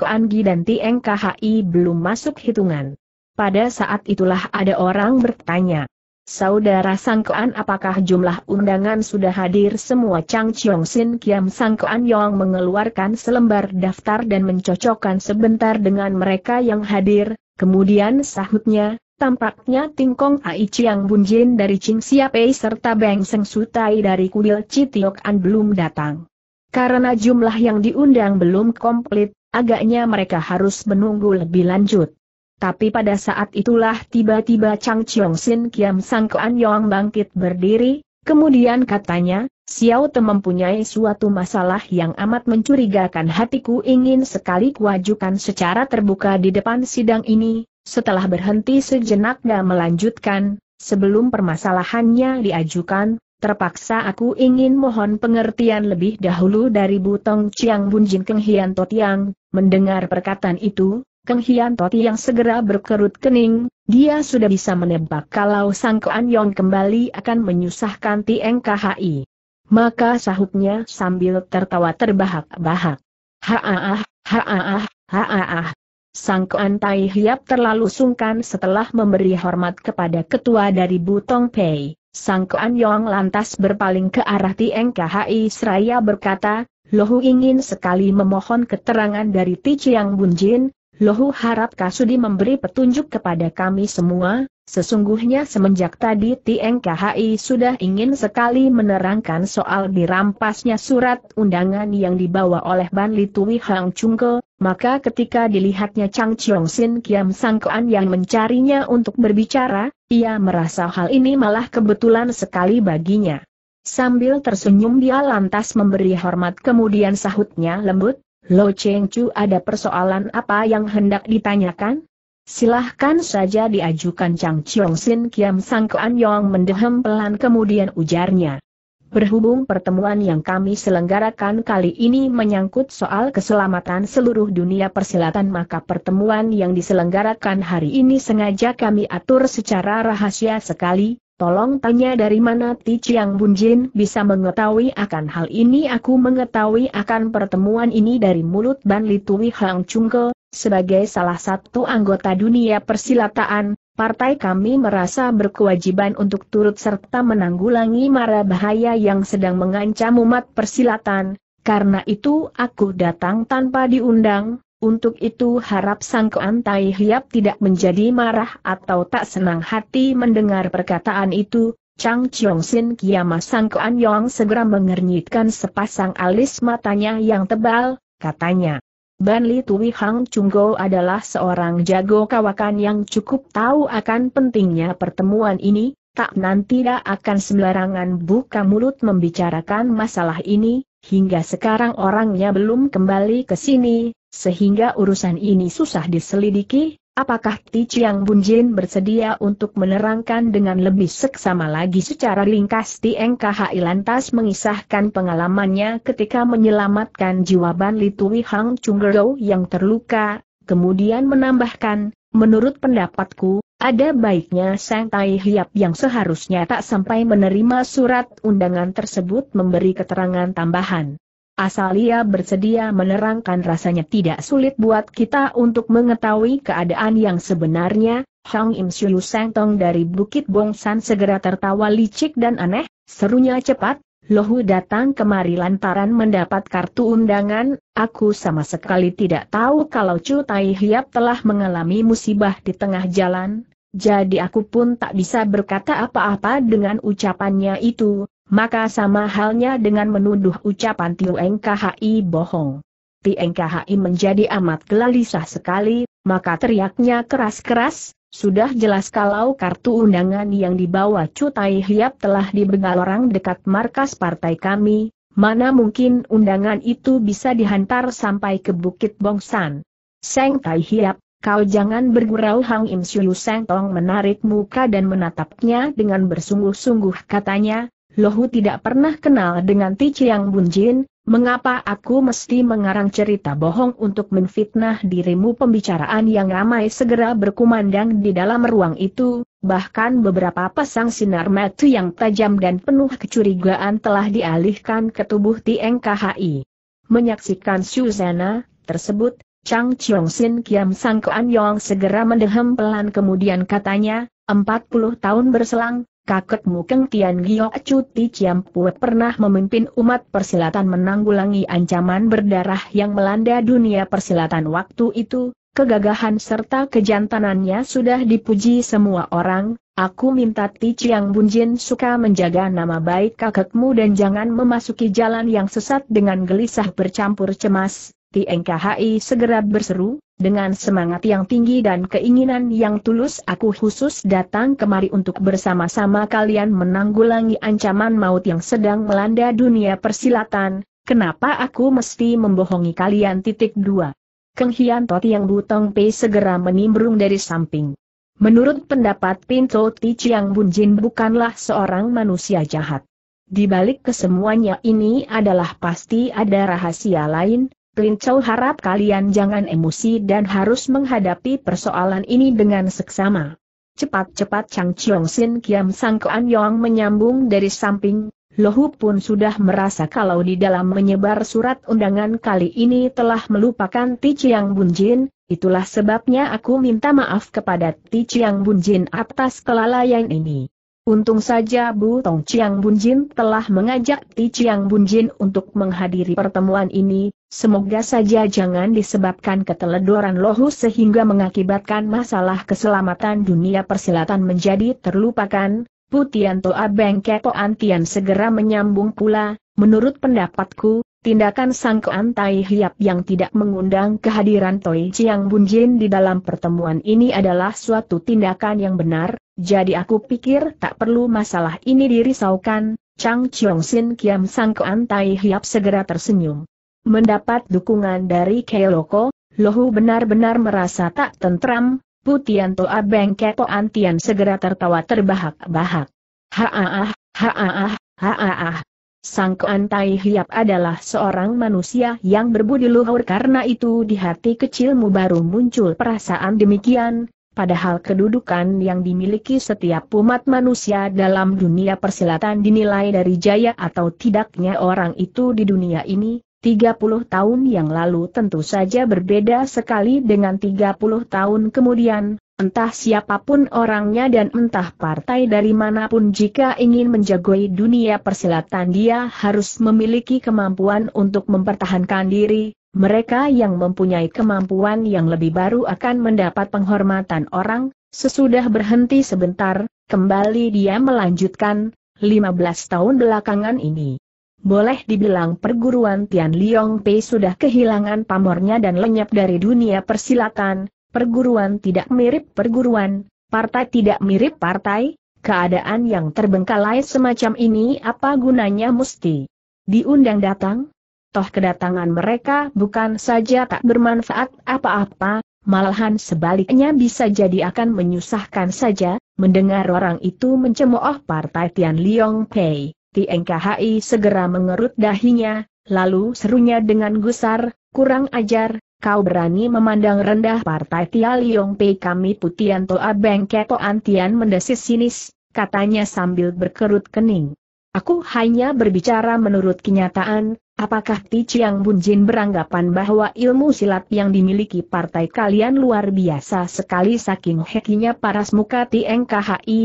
Kuan Gi dan Tieng KHI belum masuk hitungan. Pada saat itulah ada orang bertanya, Saudara Sangkoan apakah jumlah undangan sudah hadir semua Chang Chiong Sin Kiam Sangkoan Yong mengeluarkan selembar daftar dan mencocokkan sebentar dengan mereka yang hadir, kemudian sahutnya, tampaknya Tingkong Ai Chiang Bun Jin dari Ching Pei serta Beng Seng Sutai dari Kuil Chitiok An belum datang. Karena jumlah yang diundang belum komplit, agaknya mereka harus menunggu lebih lanjut. Tapi pada saat itulah tiba-tiba Chang Chiong Sin Kiam Sang Kuan Yong bangkit berdiri, kemudian katanya, Xiao Te mempunyai suatu masalah yang amat mencurigakan hatiku ingin sekali kuajukan secara terbuka di depan sidang ini, setelah berhenti sejenak dan melanjutkan, sebelum permasalahannya diajukan, terpaksa aku ingin mohon pengertian lebih dahulu dari Butong Chiang Bunjin Keng Hian Totiang, mendengar perkataan itu, Keng Hian Toti yang segera berkerut kening, dia sudah bisa menebak kalau Sang Kuan Yong kembali akan menyusahkan Tieng KHI. Maka sahutnya sambil tertawa terbahak-bahak. Haaah, haaah, haaah. Sang Kuan Tai Hiap terlalu sungkan setelah memberi hormat kepada ketua dari Butong Pei. Sang Kuan Yong lantas berpaling ke arah Tieng KHI seraya berkata, Lohu ingin sekali memohon keterangan dari Ti Chiang Bunjin, Lohu harap Kasudi memberi petunjuk kepada kami semua, sesungguhnya semenjak tadi TNKHI sudah ingin sekali menerangkan soal dirampasnya surat undangan yang dibawa oleh Ban Litui Hang Chungke, maka ketika dilihatnya Chang Chiong Sin Kiam Sangkoan yang mencarinya untuk berbicara, ia merasa hal ini malah kebetulan sekali baginya. Sambil tersenyum dia lantas memberi hormat kemudian sahutnya lembut, Lo Cheng Chu ada persoalan apa yang hendak ditanyakan? Silahkan saja diajukan Chang Chiong Sin Kiam Sang Kuan Yong mendehem pelan kemudian ujarnya. Berhubung pertemuan yang kami selenggarakan kali ini menyangkut soal keselamatan seluruh dunia persilatan maka pertemuan yang diselenggarakan hari ini sengaja kami atur secara rahasia sekali, Tolong tanya dari mana Ti Chiang Bunjin bisa mengetahui akan hal ini aku mengetahui akan pertemuan ini dari mulut Ban Litui Hang Chungke, sebagai salah satu anggota dunia persilataan, partai kami merasa berkewajiban untuk turut serta menanggulangi mara bahaya yang sedang mengancam umat persilatan, karena itu aku datang tanpa diundang, untuk itu harap Sang Tai Hiap tidak menjadi marah atau tak senang hati mendengar perkataan itu, Chang Chiong Sin Kiyama Sang Kean Yong segera mengernyitkan sepasang alis matanya yang tebal, katanya. Ban Li Tui Hang Chunggo adalah seorang jago kawakan yang cukup tahu akan pentingnya pertemuan ini, tak nanti tidak akan sembarangan buka mulut membicarakan masalah ini, Hingga sekarang orangnya belum kembali ke sini, sehingga urusan ini susah diselidiki, apakah Ti Chiang Jin bersedia untuk menerangkan dengan lebih seksama lagi secara ringkas Eng Khai lantas mengisahkan pengalamannya ketika menyelamatkan jiwa Ban Litui Hang Chunggero yang terluka, kemudian menambahkan, menurut pendapatku, ada baiknya Sang Tai Hiap yang seharusnya tak sampai menerima surat undangan tersebut memberi keterangan tambahan. Asal ia bersedia menerangkan rasanya tidak sulit buat kita untuk mengetahui keadaan yang sebenarnya, Hang Im Siu Sang Tong dari Bukit Bongsan segera tertawa licik dan aneh, serunya cepat, Lohu datang kemari lantaran mendapat kartu undangan, aku sama sekali tidak tahu kalau Chu Tai Hiap telah mengalami musibah di tengah jalan, jadi aku pun tak bisa berkata apa-apa dengan ucapannya itu, maka sama halnya dengan menuduh ucapan Tiu NKHI bohong. Tieng KHI menjadi amat gelisah sekali, maka teriaknya keras-keras, sudah jelas kalau kartu undangan yang dibawa Cutai Hiap telah dibegal orang dekat markas partai kami, mana mungkin undangan itu bisa dihantar sampai ke Bukit Bongsan. Seng Tai Hiap, Kau jangan bergurau Hang Im Siu Seng Tong menarik muka dan menatapnya dengan bersungguh-sungguh katanya, Lohu tidak pernah kenal dengan Ti Chiang Bun Jin, mengapa aku mesti mengarang cerita bohong untuk menfitnah dirimu pembicaraan yang ramai segera berkumandang di dalam ruang itu, bahkan beberapa pasang sinar mata yang tajam dan penuh kecurigaan telah dialihkan ke tubuh Tieng KHI. Menyaksikan Zena, tersebut, Chang Chiong Sin Kiam Sang Kuan Yong segera mendehem pelan kemudian katanya, empat puluh tahun berselang, kakekmu Keng Tian Giok Cuti Chiam Pue pernah memimpin umat persilatan menanggulangi ancaman berdarah yang melanda dunia persilatan waktu itu, kegagahan serta kejantanannya sudah dipuji semua orang, Aku minta Ti Chiang Bunjin suka menjaga nama baik kakekmu dan jangan memasuki jalan yang sesat dengan gelisah bercampur cemas, Ti segera berseru, dengan semangat yang tinggi dan keinginan yang tulus aku khusus datang kemari untuk bersama-sama kalian menanggulangi ancaman maut yang sedang melanda dunia persilatan, kenapa aku mesti membohongi kalian titik dua. Keng Hian Toti yang Butong Pei segera menimbrung dari samping. Menurut pendapat Pinto Ti Chiang Bunjin bukanlah seorang manusia jahat. Di balik kesemuanya ini adalah pasti ada rahasia lain, Chow harap kalian jangan emosi dan harus menghadapi persoalan ini dengan seksama. Cepat-cepat Chang Chiong Sin Kiam Sang Kuan Yong menyambung dari samping, Lohu pun sudah merasa kalau di dalam menyebar surat undangan kali ini telah melupakan Ti Chiang Bun Jin. itulah sebabnya aku minta maaf kepada Ti Chiang Bun Jin atas kelalaian ini. Untung saja Bu Tong Chiang Bunjin telah mengajak Ti Chiang Bunjin untuk menghadiri pertemuan ini, semoga saja jangan disebabkan keteledoran lohu sehingga mengakibatkan masalah keselamatan dunia persilatan menjadi terlupakan, Putian Toa Bengke Kepo Tian segera menyambung pula, menurut pendapatku, tindakan Sang Koan Tai Hiap yang tidak mengundang kehadiran Toi Chiang Bunjin di dalam pertemuan ini adalah suatu tindakan yang benar, jadi aku pikir tak perlu masalah ini dirisaukan, Chang Chiong Sin Kiam Sang Kuan Tai Hiap segera tersenyum. Mendapat dukungan dari Loko, Lohu benar-benar merasa tak tentram, Putian Toa Beng Kepo Antian segera tertawa terbahak-bahak. Haaah, haaah, haaah. Sang Kuan Tai Hiap adalah seorang manusia yang berbudi luhur karena itu di hati kecilmu baru muncul perasaan demikian, Padahal kedudukan yang dimiliki setiap umat manusia dalam dunia persilatan dinilai dari jaya atau tidaknya orang itu di dunia ini, 30 tahun yang lalu tentu saja berbeda sekali dengan 30 tahun kemudian, entah siapapun orangnya dan entah partai dari manapun jika ingin menjagoi dunia persilatan dia harus memiliki kemampuan untuk mempertahankan diri, mereka yang mempunyai kemampuan yang lebih baru akan mendapat penghormatan orang, sesudah berhenti sebentar, kembali dia melanjutkan, 15 tahun belakangan ini. Boleh dibilang perguruan Tian Liong Pei sudah kehilangan pamornya dan lenyap dari dunia persilatan, perguruan tidak mirip perguruan, partai tidak mirip partai, keadaan yang terbengkalai semacam ini apa gunanya mesti diundang datang? toh kedatangan mereka bukan saja tak bermanfaat apa-apa, malahan sebaliknya bisa jadi akan menyusahkan saja, mendengar orang itu mencemooh partai Tian Liong Pei. Tian KHI segera mengerut dahinya, lalu serunya dengan gusar, kurang ajar, kau berani memandang rendah partai Tian Liong Pei kami putian toa toan Tian mendesis sinis, katanya sambil berkerut kening. Aku hanya berbicara menurut kenyataan, Apakah Ti Chiang Jin beranggapan bahwa ilmu silat yang dimiliki partai kalian luar biasa sekali saking hekinya paras muka Tieng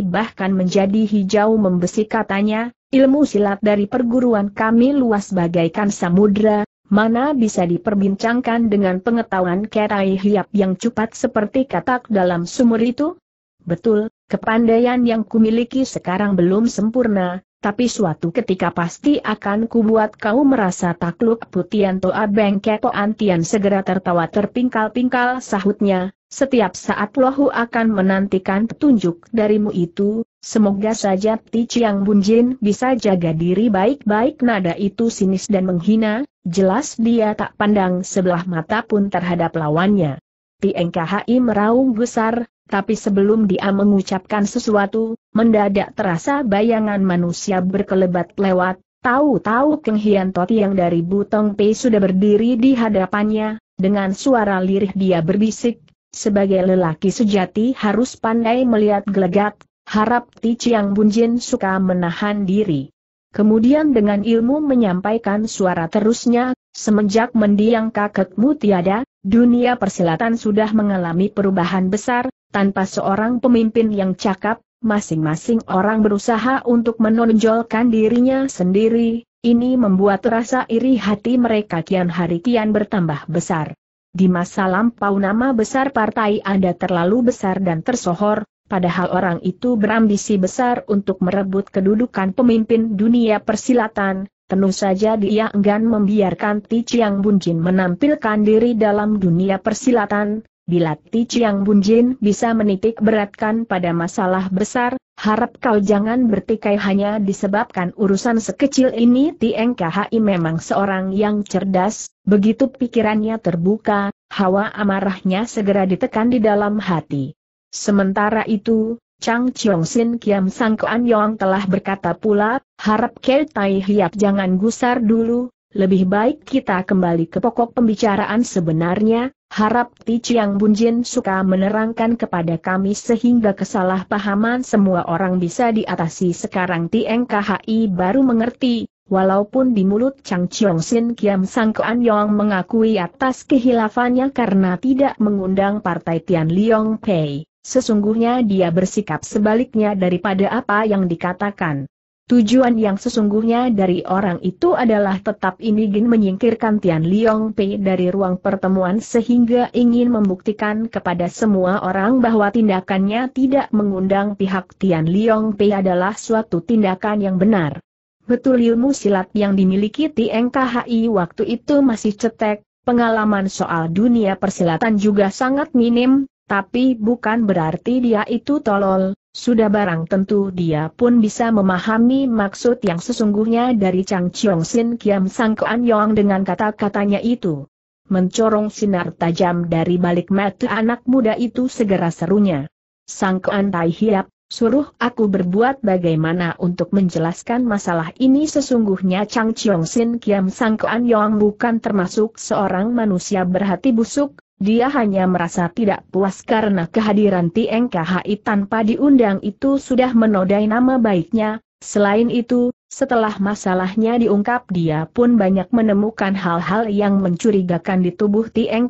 bahkan menjadi hijau membesi katanya, ilmu silat dari perguruan kami luas bagaikan samudra, mana bisa diperbincangkan dengan pengetahuan kerai hiap yang cepat seperti katak dalam sumur itu? Betul, kepandaian yang kumiliki sekarang belum sempurna, tapi suatu ketika pasti akan kubuat kau merasa takluk putian toa bengkepo antian segera tertawa terpingkal-pingkal sahutnya, setiap saat lohu akan menantikan petunjuk darimu itu, semoga saja Ti Chiang Bunjin bisa jaga diri baik-baik nada itu sinis dan menghina, jelas dia tak pandang sebelah mata pun terhadap lawannya. Ti NKHI meraung besar, tapi sebelum dia mengucapkan sesuatu, mendadak terasa bayangan manusia berkelebat lewat, tahu-tahu Keng Hian Toti yang dari Butong Pei sudah berdiri di hadapannya, dengan suara lirih dia berbisik, sebagai lelaki sejati harus pandai melihat gelegat, harap Ti Chiang Bunjin suka menahan diri. Kemudian dengan ilmu menyampaikan suara terusnya, semenjak mendiang kakekmu tiada, dunia persilatan sudah mengalami perubahan besar, tanpa seorang pemimpin yang cakap, masing-masing orang berusaha untuk menonjolkan dirinya sendiri, ini membuat rasa iri hati mereka kian hari kian bertambah besar. Di masa lampau nama besar partai Anda terlalu besar dan tersohor, padahal orang itu berambisi besar untuk merebut kedudukan pemimpin dunia persilatan, Tentu saja dia enggan membiarkan Ti Chiang Bunjin menampilkan diri dalam dunia persilatan, Bila Ti Chiang Jin bisa menitik beratkan pada masalah besar, harap kau jangan bertikai hanya disebabkan urusan sekecil ini Eng KHI memang seorang yang cerdas, begitu pikirannya terbuka, hawa amarahnya segera ditekan di dalam hati. Sementara itu, Chang Chiong Sin Kiam Sang Kuan Yong telah berkata pula, harap Kei Tai Hiap jangan gusar dulu, lebih baik kita kembali ke pokok pembicaraan sebenarnya, Harap Ti Chiang Bunjin suka menerangkan kepada kami sehingga kesalahpahaman semua orang bisa diatasi sekarang Ti KHI baru mengerti, walaupun di mulut Chang Chiong Sin Kiam Sang Kuan Yong mengakui atas kehilafannya karena tidak mengundang partai Tian Liong Pei, sesungguhnya dia bersikap sebaliknya daripada apa yang dikatakan. Tujuan yang sesungguhnya dari orang itu adalah tetap ingin menyingkirkan Tian Liong Pei dari ruang pertemuan sehingga ingin membuktikan kepada semua orang bahwa tindakannya tidak mengundang pihak Tian Liong Pei adalah suatu tindakan yang benar. Betul ilmu silat yang dimiliki Tieng waktu itu masih cetek, pengalaman soal dunia persilatan juga sangat minim, tapi bukan berarti dia itu tolol, sudah barang tentu dia pun bisa memahami maksud yang sesungguhnya dari Chang Chiong Sin Kiam Sang Kuan Yong dengan kata-katanya itu. Mencorong sinar tajam dari balik mata anak muda itu segera serunya. Sang Kuan Tai Hiap, suruh aku berbuat bagaimana untuk menjelaskan masalah ini sesungguhnya Chang Chiong Sin Kiam Sang Kuan Yong bukan termasuk seorang manusia berhati busuk, dia hanya merasa tidak puas karena kehadiran Tieng tanpa diundang itu sudah menodai nama baiknya. Selain itu, setelah masalahnya diungkap dia pun banyak menemukan hal-hal yang mencurigakan di tubuh Tieng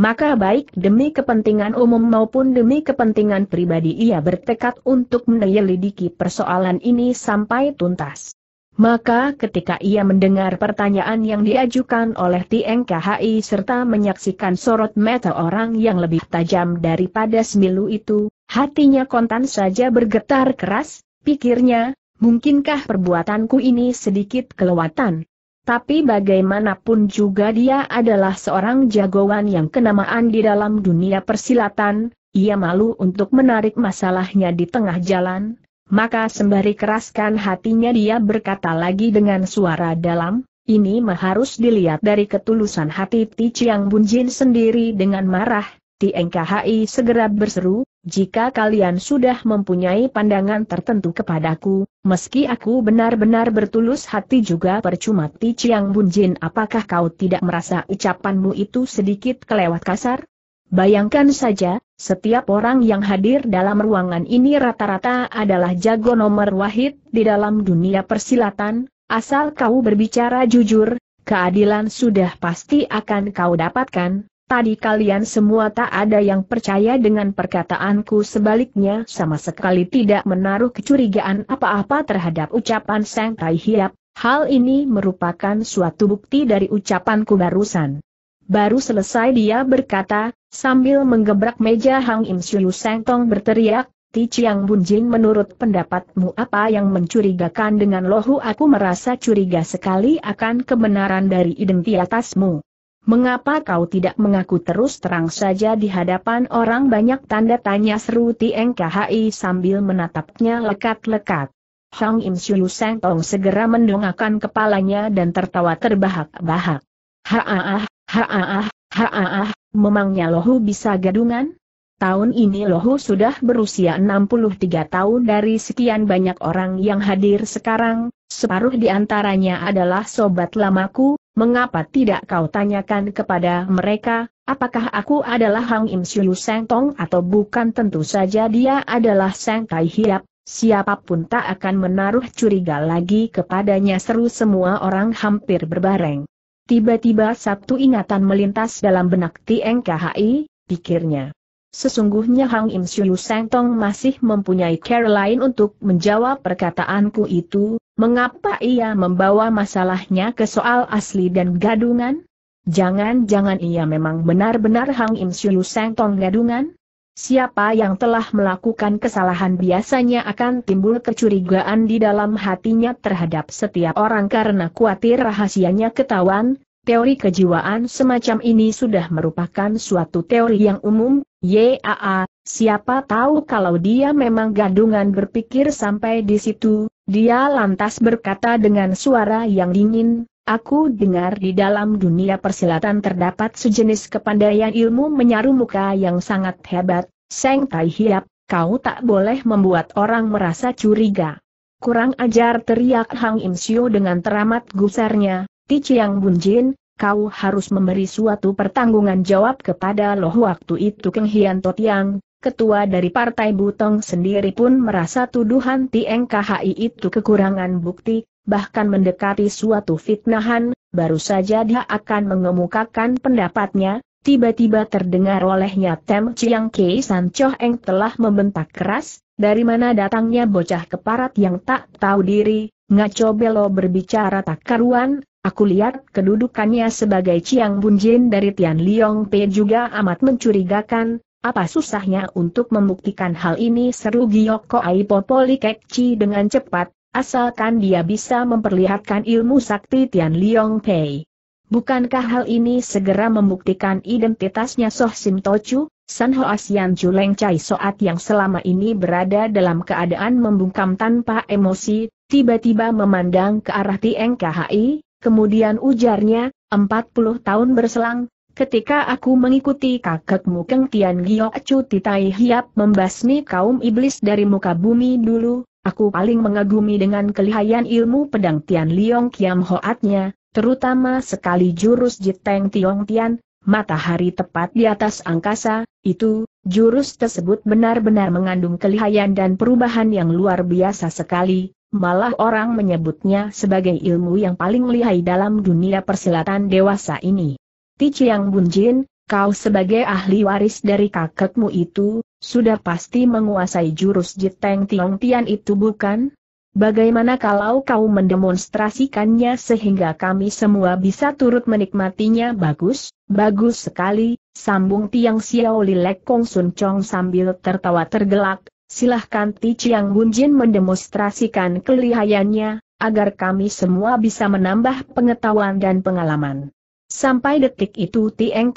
Maka baik demi kepentingan umum maupun demi kepentingan pribadi ia bertekad untuk menyelidiki persoalan ini sampai tuntas. Maka ketika ia mendengar pertanyaan yang diajukan oleh TNKHI serta menyaksikan sorot mata orang yang lebih tajam daripada Semilu itu, hatinya kontan saja bergetar keras, pikirnya, mungkinkah perbuatanku ini sedikit kelewatan? Tapi bagaimanapun juga dia adalah seorang jagoan yang kenamaan di dalam dunia persilatan, ia malu untuk menarik masalahnya di tengah jalan, maka sembari keraskan hatinya dia berkata lagi dengan suara dalam, ini mah harus dilihat dari ketulusan hati Ti Chiang Bunjin sendiri dengan marah, Ti KHI segera berseru, jika kalian sudah mempunyai pandangan tertentu kepadaku, meski aku benar-benar bertulus hati juga percuma Ti Chiang Bunjin apakah kau tidak merasa ucapanmu itu sedikit kelewat kasar? Bayangkan saja, setiap orang yang hadir dalam ruangan ini rata-rata adalah jago nomor wahid di dalam dunia persilatan, asal kau berbicara jujur, keadilan sudah pasti akan kau dapatkan. Tadi kalian semua tak ada yang percaya dengan perkataanku sebaliknya sama sekali tidak menaruh kecurigaan apa-apa terhadap ucapan Sang Tai Hiap, hal ini merupakan suatu bukti dari ucapanku barusan. Baru selesai dia berkata, Sambil menggebrak meja Hang Im Siu Seng Tong berteriak, Ti Chiang Bun Jin menurut pendapatmu apa yang mencurigakan dengan lohu aku merasa curiga sekali akan kebenaran dari identitasmu. Mengapa kau tidak mengaku terus terang saja di hadapan orang banyak tanda tanya seru Eng Khae sambil menatapnya lekat-lekat. Hang Im Siu Seng Tong segera mendongakkan kepalanya dan tertawa terbahak-bahak. Haah, haah, haah. Memangnya Lohu bisa gadungan? Tahun ini Lohu sudah berusia 63 tahun dari sekian banyak orang yang hadir sekarang, separuh di antaranya adalah sobat lamaku, mengapa tidak kau tanyakan kepada mereka, apakah aku adalah Hang Im Siu Seng Tong atau bukan tentu saja dia adalah Seng Tai Hiap, siapapun tak akan menaruh curiga lagi kepadanya seru semua orang hampir berbareng. Tiba-tiba satu ingatan melintas dalam benak Tieng KHI, pikirnya. Sesungguhnya Hang Im Siu Tong masih mempunyai care lain untuk menjawab perkataanku itu, mengapa ia membawa masalahnya ke soal asli dan gadungan? Jangan-jangan ia memang benar-benar Hang Im Siu Tong gadungan? Siapa yang telah melakukan kesalahan biasanya akan timbul kecurigaan di dalam hatinya terhadap setiap orang karena khawatir rahasianya ketahuan, Teori kejiwaan semacam ini sudah merupakan suatu teori yang umum, YAA, siapa tahu kalau dia memang gadungan berpikir sampai di situ, dia lantas berkata dengan suara yang dingin, Aku dengar di dalam dunia persilatan terdapat sejenis kepandaian ilmu menyaru muka yang sangat hebat, Seng Tai Hiap, kau tak boleh membuat orang merasa curiga. Kurang ajar teriak Hang Im Sio dengan teramat gusarnya, Ti Chiang Bun Jin, kau harus memberi suatu pertanggungan jawab kepada loh waktu itu Keng Hian Totiang, ketua dari Partai Butong sendiri pun merasa tuduhan Tieng KHI itu kekurangan bukti, bahkan mendekati suatu fitnahan, baru saja dia akan mengemukakan pendapatnya, tiba-tiba terdengar olehnya Tem Chiang Kei San Cho Eng telah membentak keras, dari mana datangnya bocah keparat yang tak tahu diri, ngaco belo berbicara tak karuan, Aku lihat kedudukannya sebagai Chiang Jin dari Tian Liong Pei juga amat mencurigakan, apa susahnya untuk membuktikan hal ini seru Giyoko Aipo Polikekci dengan cepat, asalkan dia bisa memperlihatkan ilmu sakti Tian Liong Pei. Bukankah hal ini segera membuktikan identitasnya Soh Sim Tochu, San Ho Asian Juleng Chai Soat yang selama ini berada dalam keadaan membungkam tanpa emosi, tiba-tiba memandang ke arah Tieng KHI, kemudian ujarnya, 40 tahun berselang, ketika aku mengikuti kakekmu Keng Tian Gio Chu Titai Hiap membasmi kaum iblis dari muka bumi dulu, Aku paling mengagumi dengan kelihayan ilmu pedang Tian Liong Kiam Hoatnya, terutama sekali jurus Jiteng Tiong Tian, matahari tepat di atas angkasa, itu, jurus tersebut benar-benar mengandung kelihayan dan perubahan yang luar biasa sekali, malah orang menyebutnya sebagai ilmu yang paling lihai dalam dunia persilatan dewasa ini. Ti Chiang Bunjin, kau sebagai ahli waris dari kakekmu itu, sudah pasti menguasai jurus Jiteng Tiong Tian itu bukan? Bagaimana kalau kau mendemonstrasikannya sehingga kami semua bisa turut menikmatinya bagus, bagus sekali, sambung Tiang Xiao Lilek Kong Sun Chong sambil tertawa tergelak, silahkan Ti Chiang Bunjin mendemonstrasikan kelihayannya, agar kami semua bisa menambah pengetahuan dan pengalaman. Sampai detik itu Tieng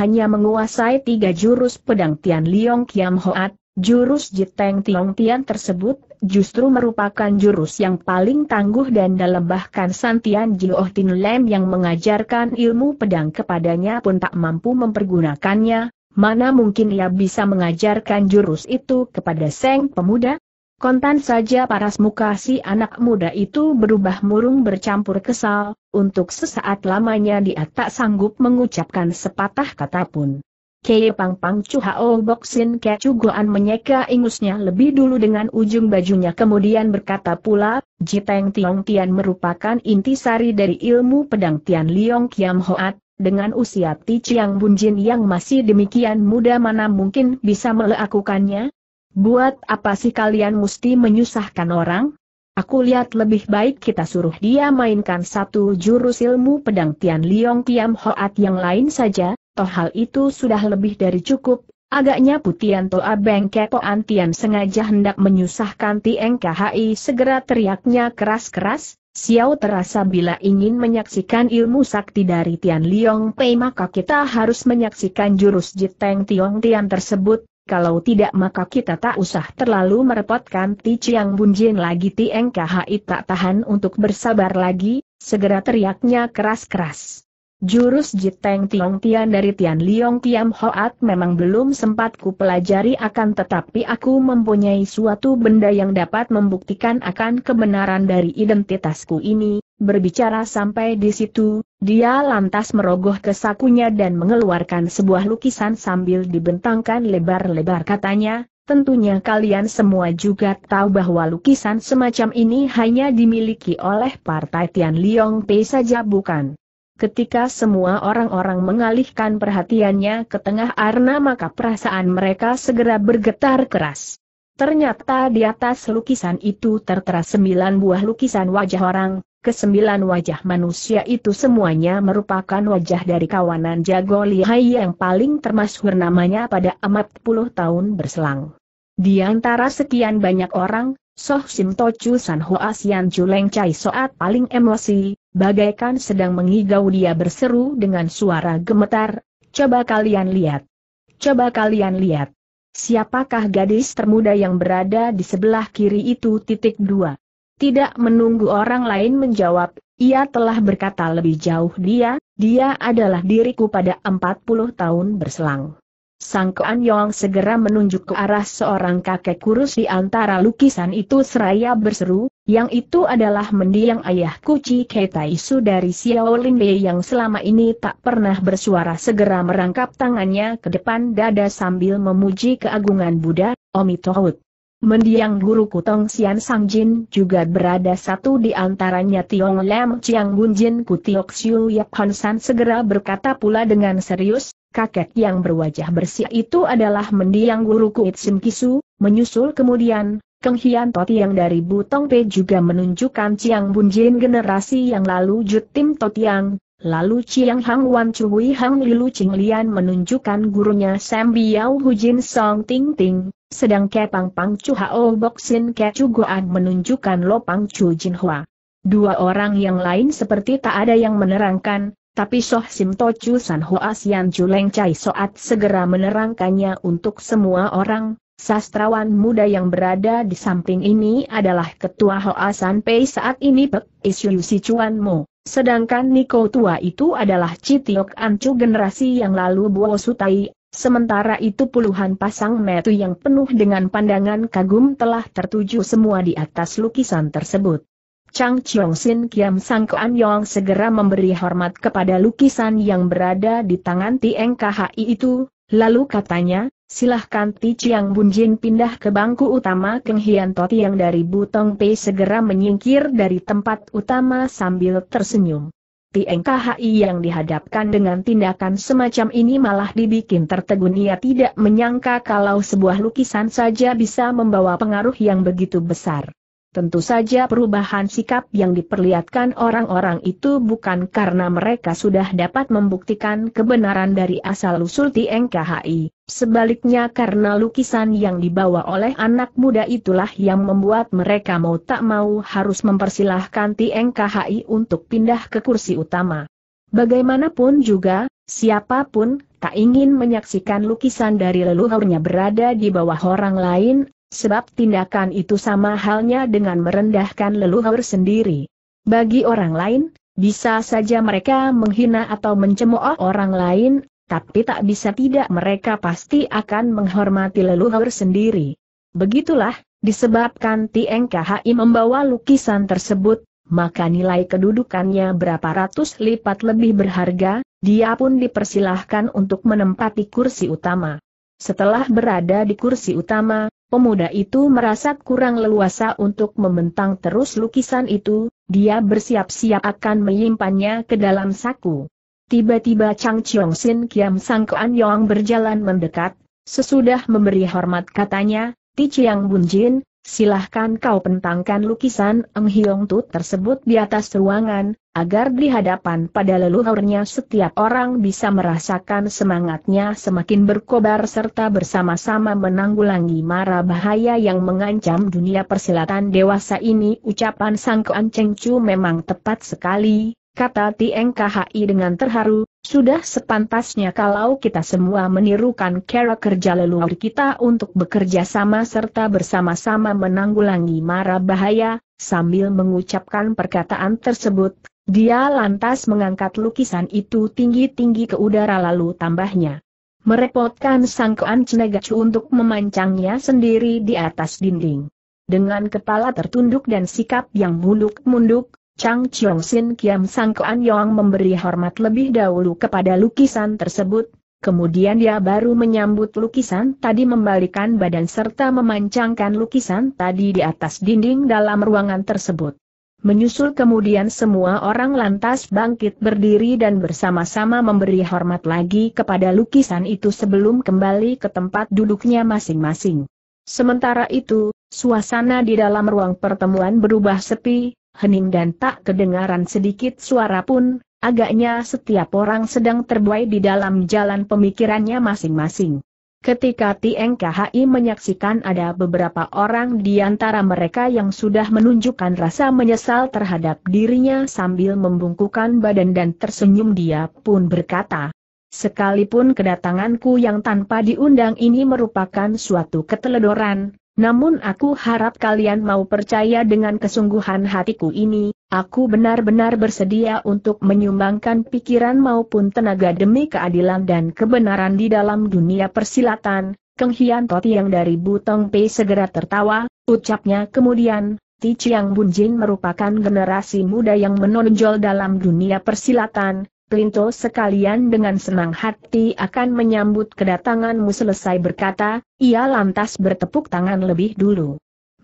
hanya menguasai tiga jurus pedang Tian Liong Kiam Hoat, jurus Jiteng Tiong Tian tersebut justru merupakan jurus yang paling tangguh dan dalam bahkan Santian Jioh Tin Lem yang mengajarkan ilmu pedang kepadanya pun tak mampu mempergunakannya, mana mungkin ia bisa mengajarkan jurus itu kepada Seng Pemuda? Kontan saja paras muka si anak muda itu berubah murung bercampur kesal, untuk sesaat lamanya dia tak sanggup mengucapkan sepatah kata pun. Kei Pang Pang Chu Hao Boksin Ke menyeka ingusnya lebih dulu dengan ujung bajunya kemudian berkata pula, Jiteng Tiong Tian merupakan intisari dari ilmu pedang Tian Liong Kiam Hoat, dengan usia Ti Chiang Bunjin yang masih demikian muda mana mungkin bisa melakukannya, Buat apa sih kalian mesti menyusahkan orang? Aku lihat lebih baik kita suruh dia mainkan satu jurus ilmu pedang Tian Liong Kiam Hoat yang lain saja, toh hal itu sudah lebih dari cukup, Agaknya Putian Toa Poan Tian sengaja hendak menyusahkan Tieng KHI segera teriaknya keras-keras, Xiao terasa bila ingin menyaksikan ilmu sakti dari Tian Liong Pei maka kita harus menyaksikan jurus Jiteng Tiong Tian tersebut, kalau tidak maka kita tak usah terlalu merepotkan Ti Chiang Bunjin lagi Tieng Khai tak tahan untuk bersabar lagi, segera teriaknya keras-keras. Jurus Jiteng Tiong Tian dari Tian Liong Tiam Hoat memang belum sempat ku pelajari akan tetapi aku mempunyai suatu benda yang dapat membuktikan akan kebenaran dari identitasku ini, Berbicara sampai di situ, dia lantas merogoh ke sakunya dan mengeluarkan sebuah lukisan sambil dibentangkan lebar-lebar katanya, tentunya kalian semua juga tahu bahwa lukisan semacam ini hanya dimiliki oleh Partai Tian Liong Pei saja bukan. Ketika semua orang-orang mengalihkan perhatiannya ke tengah Arna maka perasaan mereka segera bergetar keras. Ternyata di atas lukisan itu tertera sembilan buah lukisan wajah orang, Kesembilan wajah manusia itu semuanya merupakan wajah dari kawanan jago lihai yang paling termasuk namanya pada amat puluh tahun berselang. Di antara sekian banyak orang, Soh Sim Tochu San Hoa Sian Chuleng Chai Soat paling emosi, bagaikan sedang mengigau dia berseru dengan suara gemetar, coba kalian lihat. Coba kalian lihat. Siapakah gadis termuda yang berada di sebelah kiri itu titik dua. Tidak menunggu orang lain menjawab, ia telah berkata lebih jauh dia, dia adalah diriku pada 40 tahun berselang. Sang Kuan Yong segera menunjuk ke arah seorang kakek kurus di antara lukisan itu seraya berseru, yang itu adalah mendiang ayah kuci Ketaisu dari Xiaolin Bei yang selama ini tak pernah bersuara segera merangkap tangannya ke depan dada sambil memuji keagungan Buddha, Omitohut. Mendiang guru Tong Xian Sang Jin juga berada satu di antaranya Tiong Lam Chiang Bun Jin Ku Tiok Xiu Yap Hon San segera berkata pula dengan serius, kakek yang berwajah bersih itu adalah mendiang guruku Itsim Kisu, menyusul kemudian, Keng Hian Toti yang dari Butong Pe juga menunjukkan Chiang Bun Jin generasi yang lalu jutim Totiang, Lalu Chiang Hang Wan Chui Hang Lilu Ching Lian menunjukkan gurunya Sam Biao Hu Jin Song Ting Ting, sedang Kepang Pang Chu Hao Boksin Ke Chu Goan menunjukkan Lopang Chu Jin Hua. Dua orang yang lain seperti tak ada yang menerangkan, tapi Soh Sim To Chu San Hua Sian Chu Leng Chai Soat segera menerangkannya untuk semua orang, Sastrawan muda yang berada di samping ini adalah Ketua Hoa San Pei saat ini Pek Isu Yusi Chuan Mo. Sedangkan Niko tua itu adalah Citiok Ancu generasi yang lalu Buo Sutai, sementara itu puluhan pasang metu yang penuh dengan pandangan kagum telah tertuju semua di atas lukisan tersebut. Chang Chiong Sin Kiam Sang Kuan Yong segera memberi hormat kepada lukisan yang berada di tangan Tieng KHI itu, lalu katanya, Silahkan Ti Chiang Jin pindah ke bangku utama Keng Hian Toti yang dari Butong Pei segera menyingkir dari tempat utama sambil tersenyum. Tieng KHI yang dihadapkan dengan tindakan semacam ini malah dibikin tertegun ia tidak menyangka kalau sebuah lukisan saja bisa membawa pengaruh yang begitu besar. Tentu saja perubahan sikap yang diperlihatkan orang-orang itu bukan karena mereka sudah dapat membuktikan kebenaran dari asal-usul TNKHI. Sebaliknya karena lukisan yang dibawa oleh anak muda itulah yang membuat mereka mau tak mau harus mempersilahkan TNKHI untuk pindah ke kursi utama. Bagaimanapun juga, siapapun tak ingin menyaksikan lukisan dari leluhurnya berada di bawah orang lain, Sebab tindakan itu sama halnya dengan merendahkan leluhur sendiri. Bagi orang lain, bisa saja mereka menghina atau mencemooh orang lain, tapi tak bisa tidak mereka pasti akan menghormati leluhur sendiri. Begitulah, disebabkan TNKHI membawa lukisan tersebut, maka nilai kedudukannya berapa ratus lipat lebih berharga, dia pun dipersilahkan untuk menempati kursi utama. Setelah berada di kursi utama, Pemuda itu merasa kurang leluasa untuk membentang terus lukisan itu, dia bersiap-siap akan menyimpannya ke dalam saku. Tiba-tiba Chang Chiong Sin Kiam Sang Kuan Yong berjalan mendekat, sesudah memberi hormat katanya, Ti Chiang Bun Jin, silahkan kau pentangkan lukisan Eng Hiong Tu tersebut di atas ruangan, agar di hadapan pada leluhurnya setiap orang bisa merasakan semangatnya semakin berkobar serta bersama-sama menanggulangi mara bahaya yang mengancam dunia persilatan dewasa ini ucapan Sang Kuan Cheng Chu memang tepat sekali, kata Tieng KHI dengan terharu, sudah sepantasnya kalau kita semua menirukan cara kerja leluhur kita untuk bekerja sama serta bersama-sama menanggulangi mara bahaya, Sambil mengucapkan perkataan tersebut, dia lantas mengangkat lukisan itu tinggi-tinggi ke udara lalu tambahnya. Merepotkan sang Cenagacu untuk memancangnya sendiri di atas dinding. Dengan kepala tertunduk dan sikap yang munduk-munduk, Chang Chiong Sin Kiam Sangkaan Yong memberi hormat lebih dahulu kepada lukisan tersebut, kemudian dia baru menyambut lukisan tadi membalikan badan serta memancangkan lukisan tadi di atas dinding dalam ruangan tersebut. Menyusul kemudian semua orang lantas bangkit berdiri dan bersama-sama memberi hormat lagi kepada lukisan itu sebelum kembali ke tempat duduknya masing-masing. Sementara itu, suasana di dalam ruang pertemuan berubah sepi, hening dan tak kedengaran sedikit suara pun, agaknya setiap orang sedang terbuai di dalam jalan pemikirannya masing-masing. Ketika Tieng KHI menyaksikan ada beberapa orang di antara mereka yang sudah menunjukkan rasa menyesal terhadap dirinya sambil membungkukkan badan dan tersenyum dia pun berkata, Sekalipun kedatanganku yang tanpa diundang ini merupakan suatu keteledoran, namun aku harap kalian mau percaya dengan kesungguhan hatiku ini, Aku benar-benar bersedia untuk menyumbangkan pikiran maupun tenaga demi keadilan dan kebenaran di dalam dunia persilatan. Keng Hian Toti yang dari Butong Pei segera tertawa, ucapnya kemudian, Ti Chiang Jin merupakan generasi muda yang menonjol dalam dunia persilatan. Plinto sekalian dengan senang hati akan menyambut kedatanganmu selesai berkata, ia lantas bertepuk tangan lebih dulu.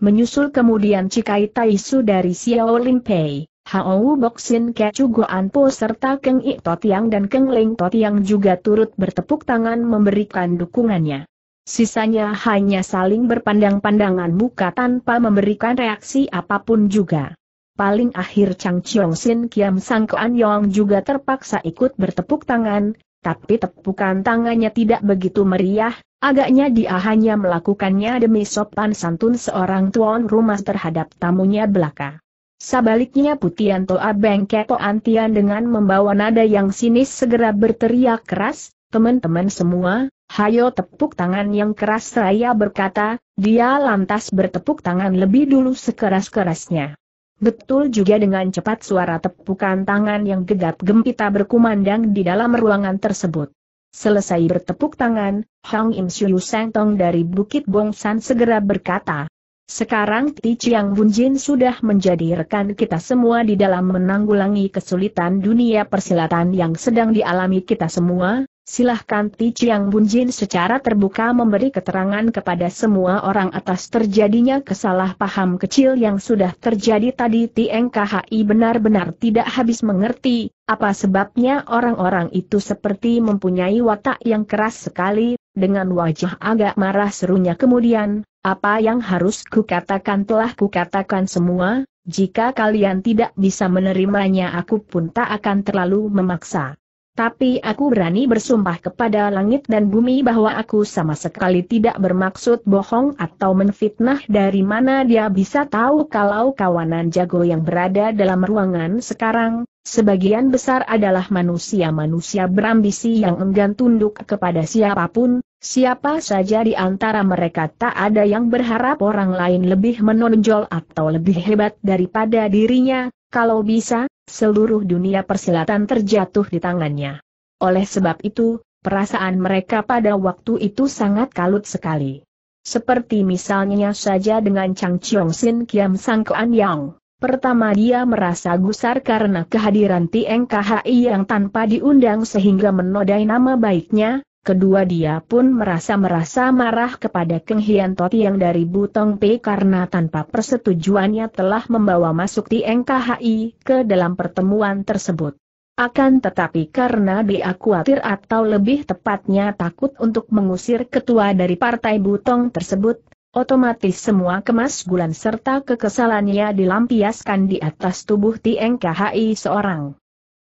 Menyusul kemudian Cikai Taisu dari Xiao Limpei, Hao Boxin Kecu Goanpo serta Keng Ik Totiang dan Keng Ling Totiang juga turut bertepuk tangan memberikan dukungannya. Sisanya hanya saling berpandang-pandangan muka tanpa memberikan reaksi apapun juga. Paling akhir Chang Chiong Sin Kiam Sang Kuan Yong juga terpaksa ikut bertepuk tangan, tapi tepukan tangannya tidak begitu meriah, Agaknya dia hanya melakukannya demi sopan santun seorang tuan rumah terhadap tamunya belaka. Sebaliknya Putianto Abeng Kepo Antian dengan membawa nada yang sinis segera berteriak keras, teman-teman semua, hayo tepuk tangan yang keras Raya berkata, dia lantas bertepuk tangan lebih dulu sekeras-kerasnya. Betul juga dengan cepat suara tepukan tangan yang gegap gempita berkumandang di dalam ruangan tersebut. Selesai bertepuk tangan, Hong Im Siu Seng Tong dari Bukit Bongsan segera berkata, sekarang Ti Chiang Bun Jin sudah menjadi rekan kita semua di dalam menanggulangi kesulitan dunia persilatan yang sedang dialami kita semua, silahkan Ti Chiang Bun Jin secara terbuka memberi keterangan kepada semua orang atas terjadinya kesalahpaham kecil yang sudah terjadi tadi Ti NKHI benar-benar tidak habis mengerti, apa sebabnya orang-orang itu seperti mempunyai watak yang keras sekali, dengan wajah agak marah serunya kemudian, apa yang harus kukatakan telah kukatakan semua, jika kalian tidak bisa menerimanya aku pun tak akan terlalu memaksa. Tapi aku berani bersumpah kepada langit dan bumi bahwa aku sama sekali tidak bermaksud bohong atau menfitnah dari mana dia bisa tahu kalau kawanan jago yang berada dalam ruangan sekarang, sebagian besar adalah manusia-manusia berambisi yang enggan tunduk kepada siapapun, siapa saja di antara mereka tak ada yang berharap orang lain lebih menonjol atau lebih hebat daripada dirinya, kalau bisa, seluruh dunia persilatan terjatuh di tangannya. Oleh sebab itu, perasaan mereka pada waktu itu sangat kalut sekali. Seperti misalnya saja dengan Chang Chiong Sin Kiam Sang Kuan Yang. Pertama dia merasa gusar karena kehadiran Tieng KHI yang tanpa diundang sehingga menodai nama baiknya, kedua dia pun merasa-merasa marah kepada Keng Hian Toti yang dari Butong P karena tanpa persetujuannya telah membawa masuk di NKHI ke dalam pertemuan tersebut. Akan tetapi karena dia khawatir atau lebih tepatnya takut untuk mengusir ketua dari partai Butong tersebut, otomatis semua kemas gulan serta kekesalannya dilampiaskan di atas tubuh TNKHI seorang.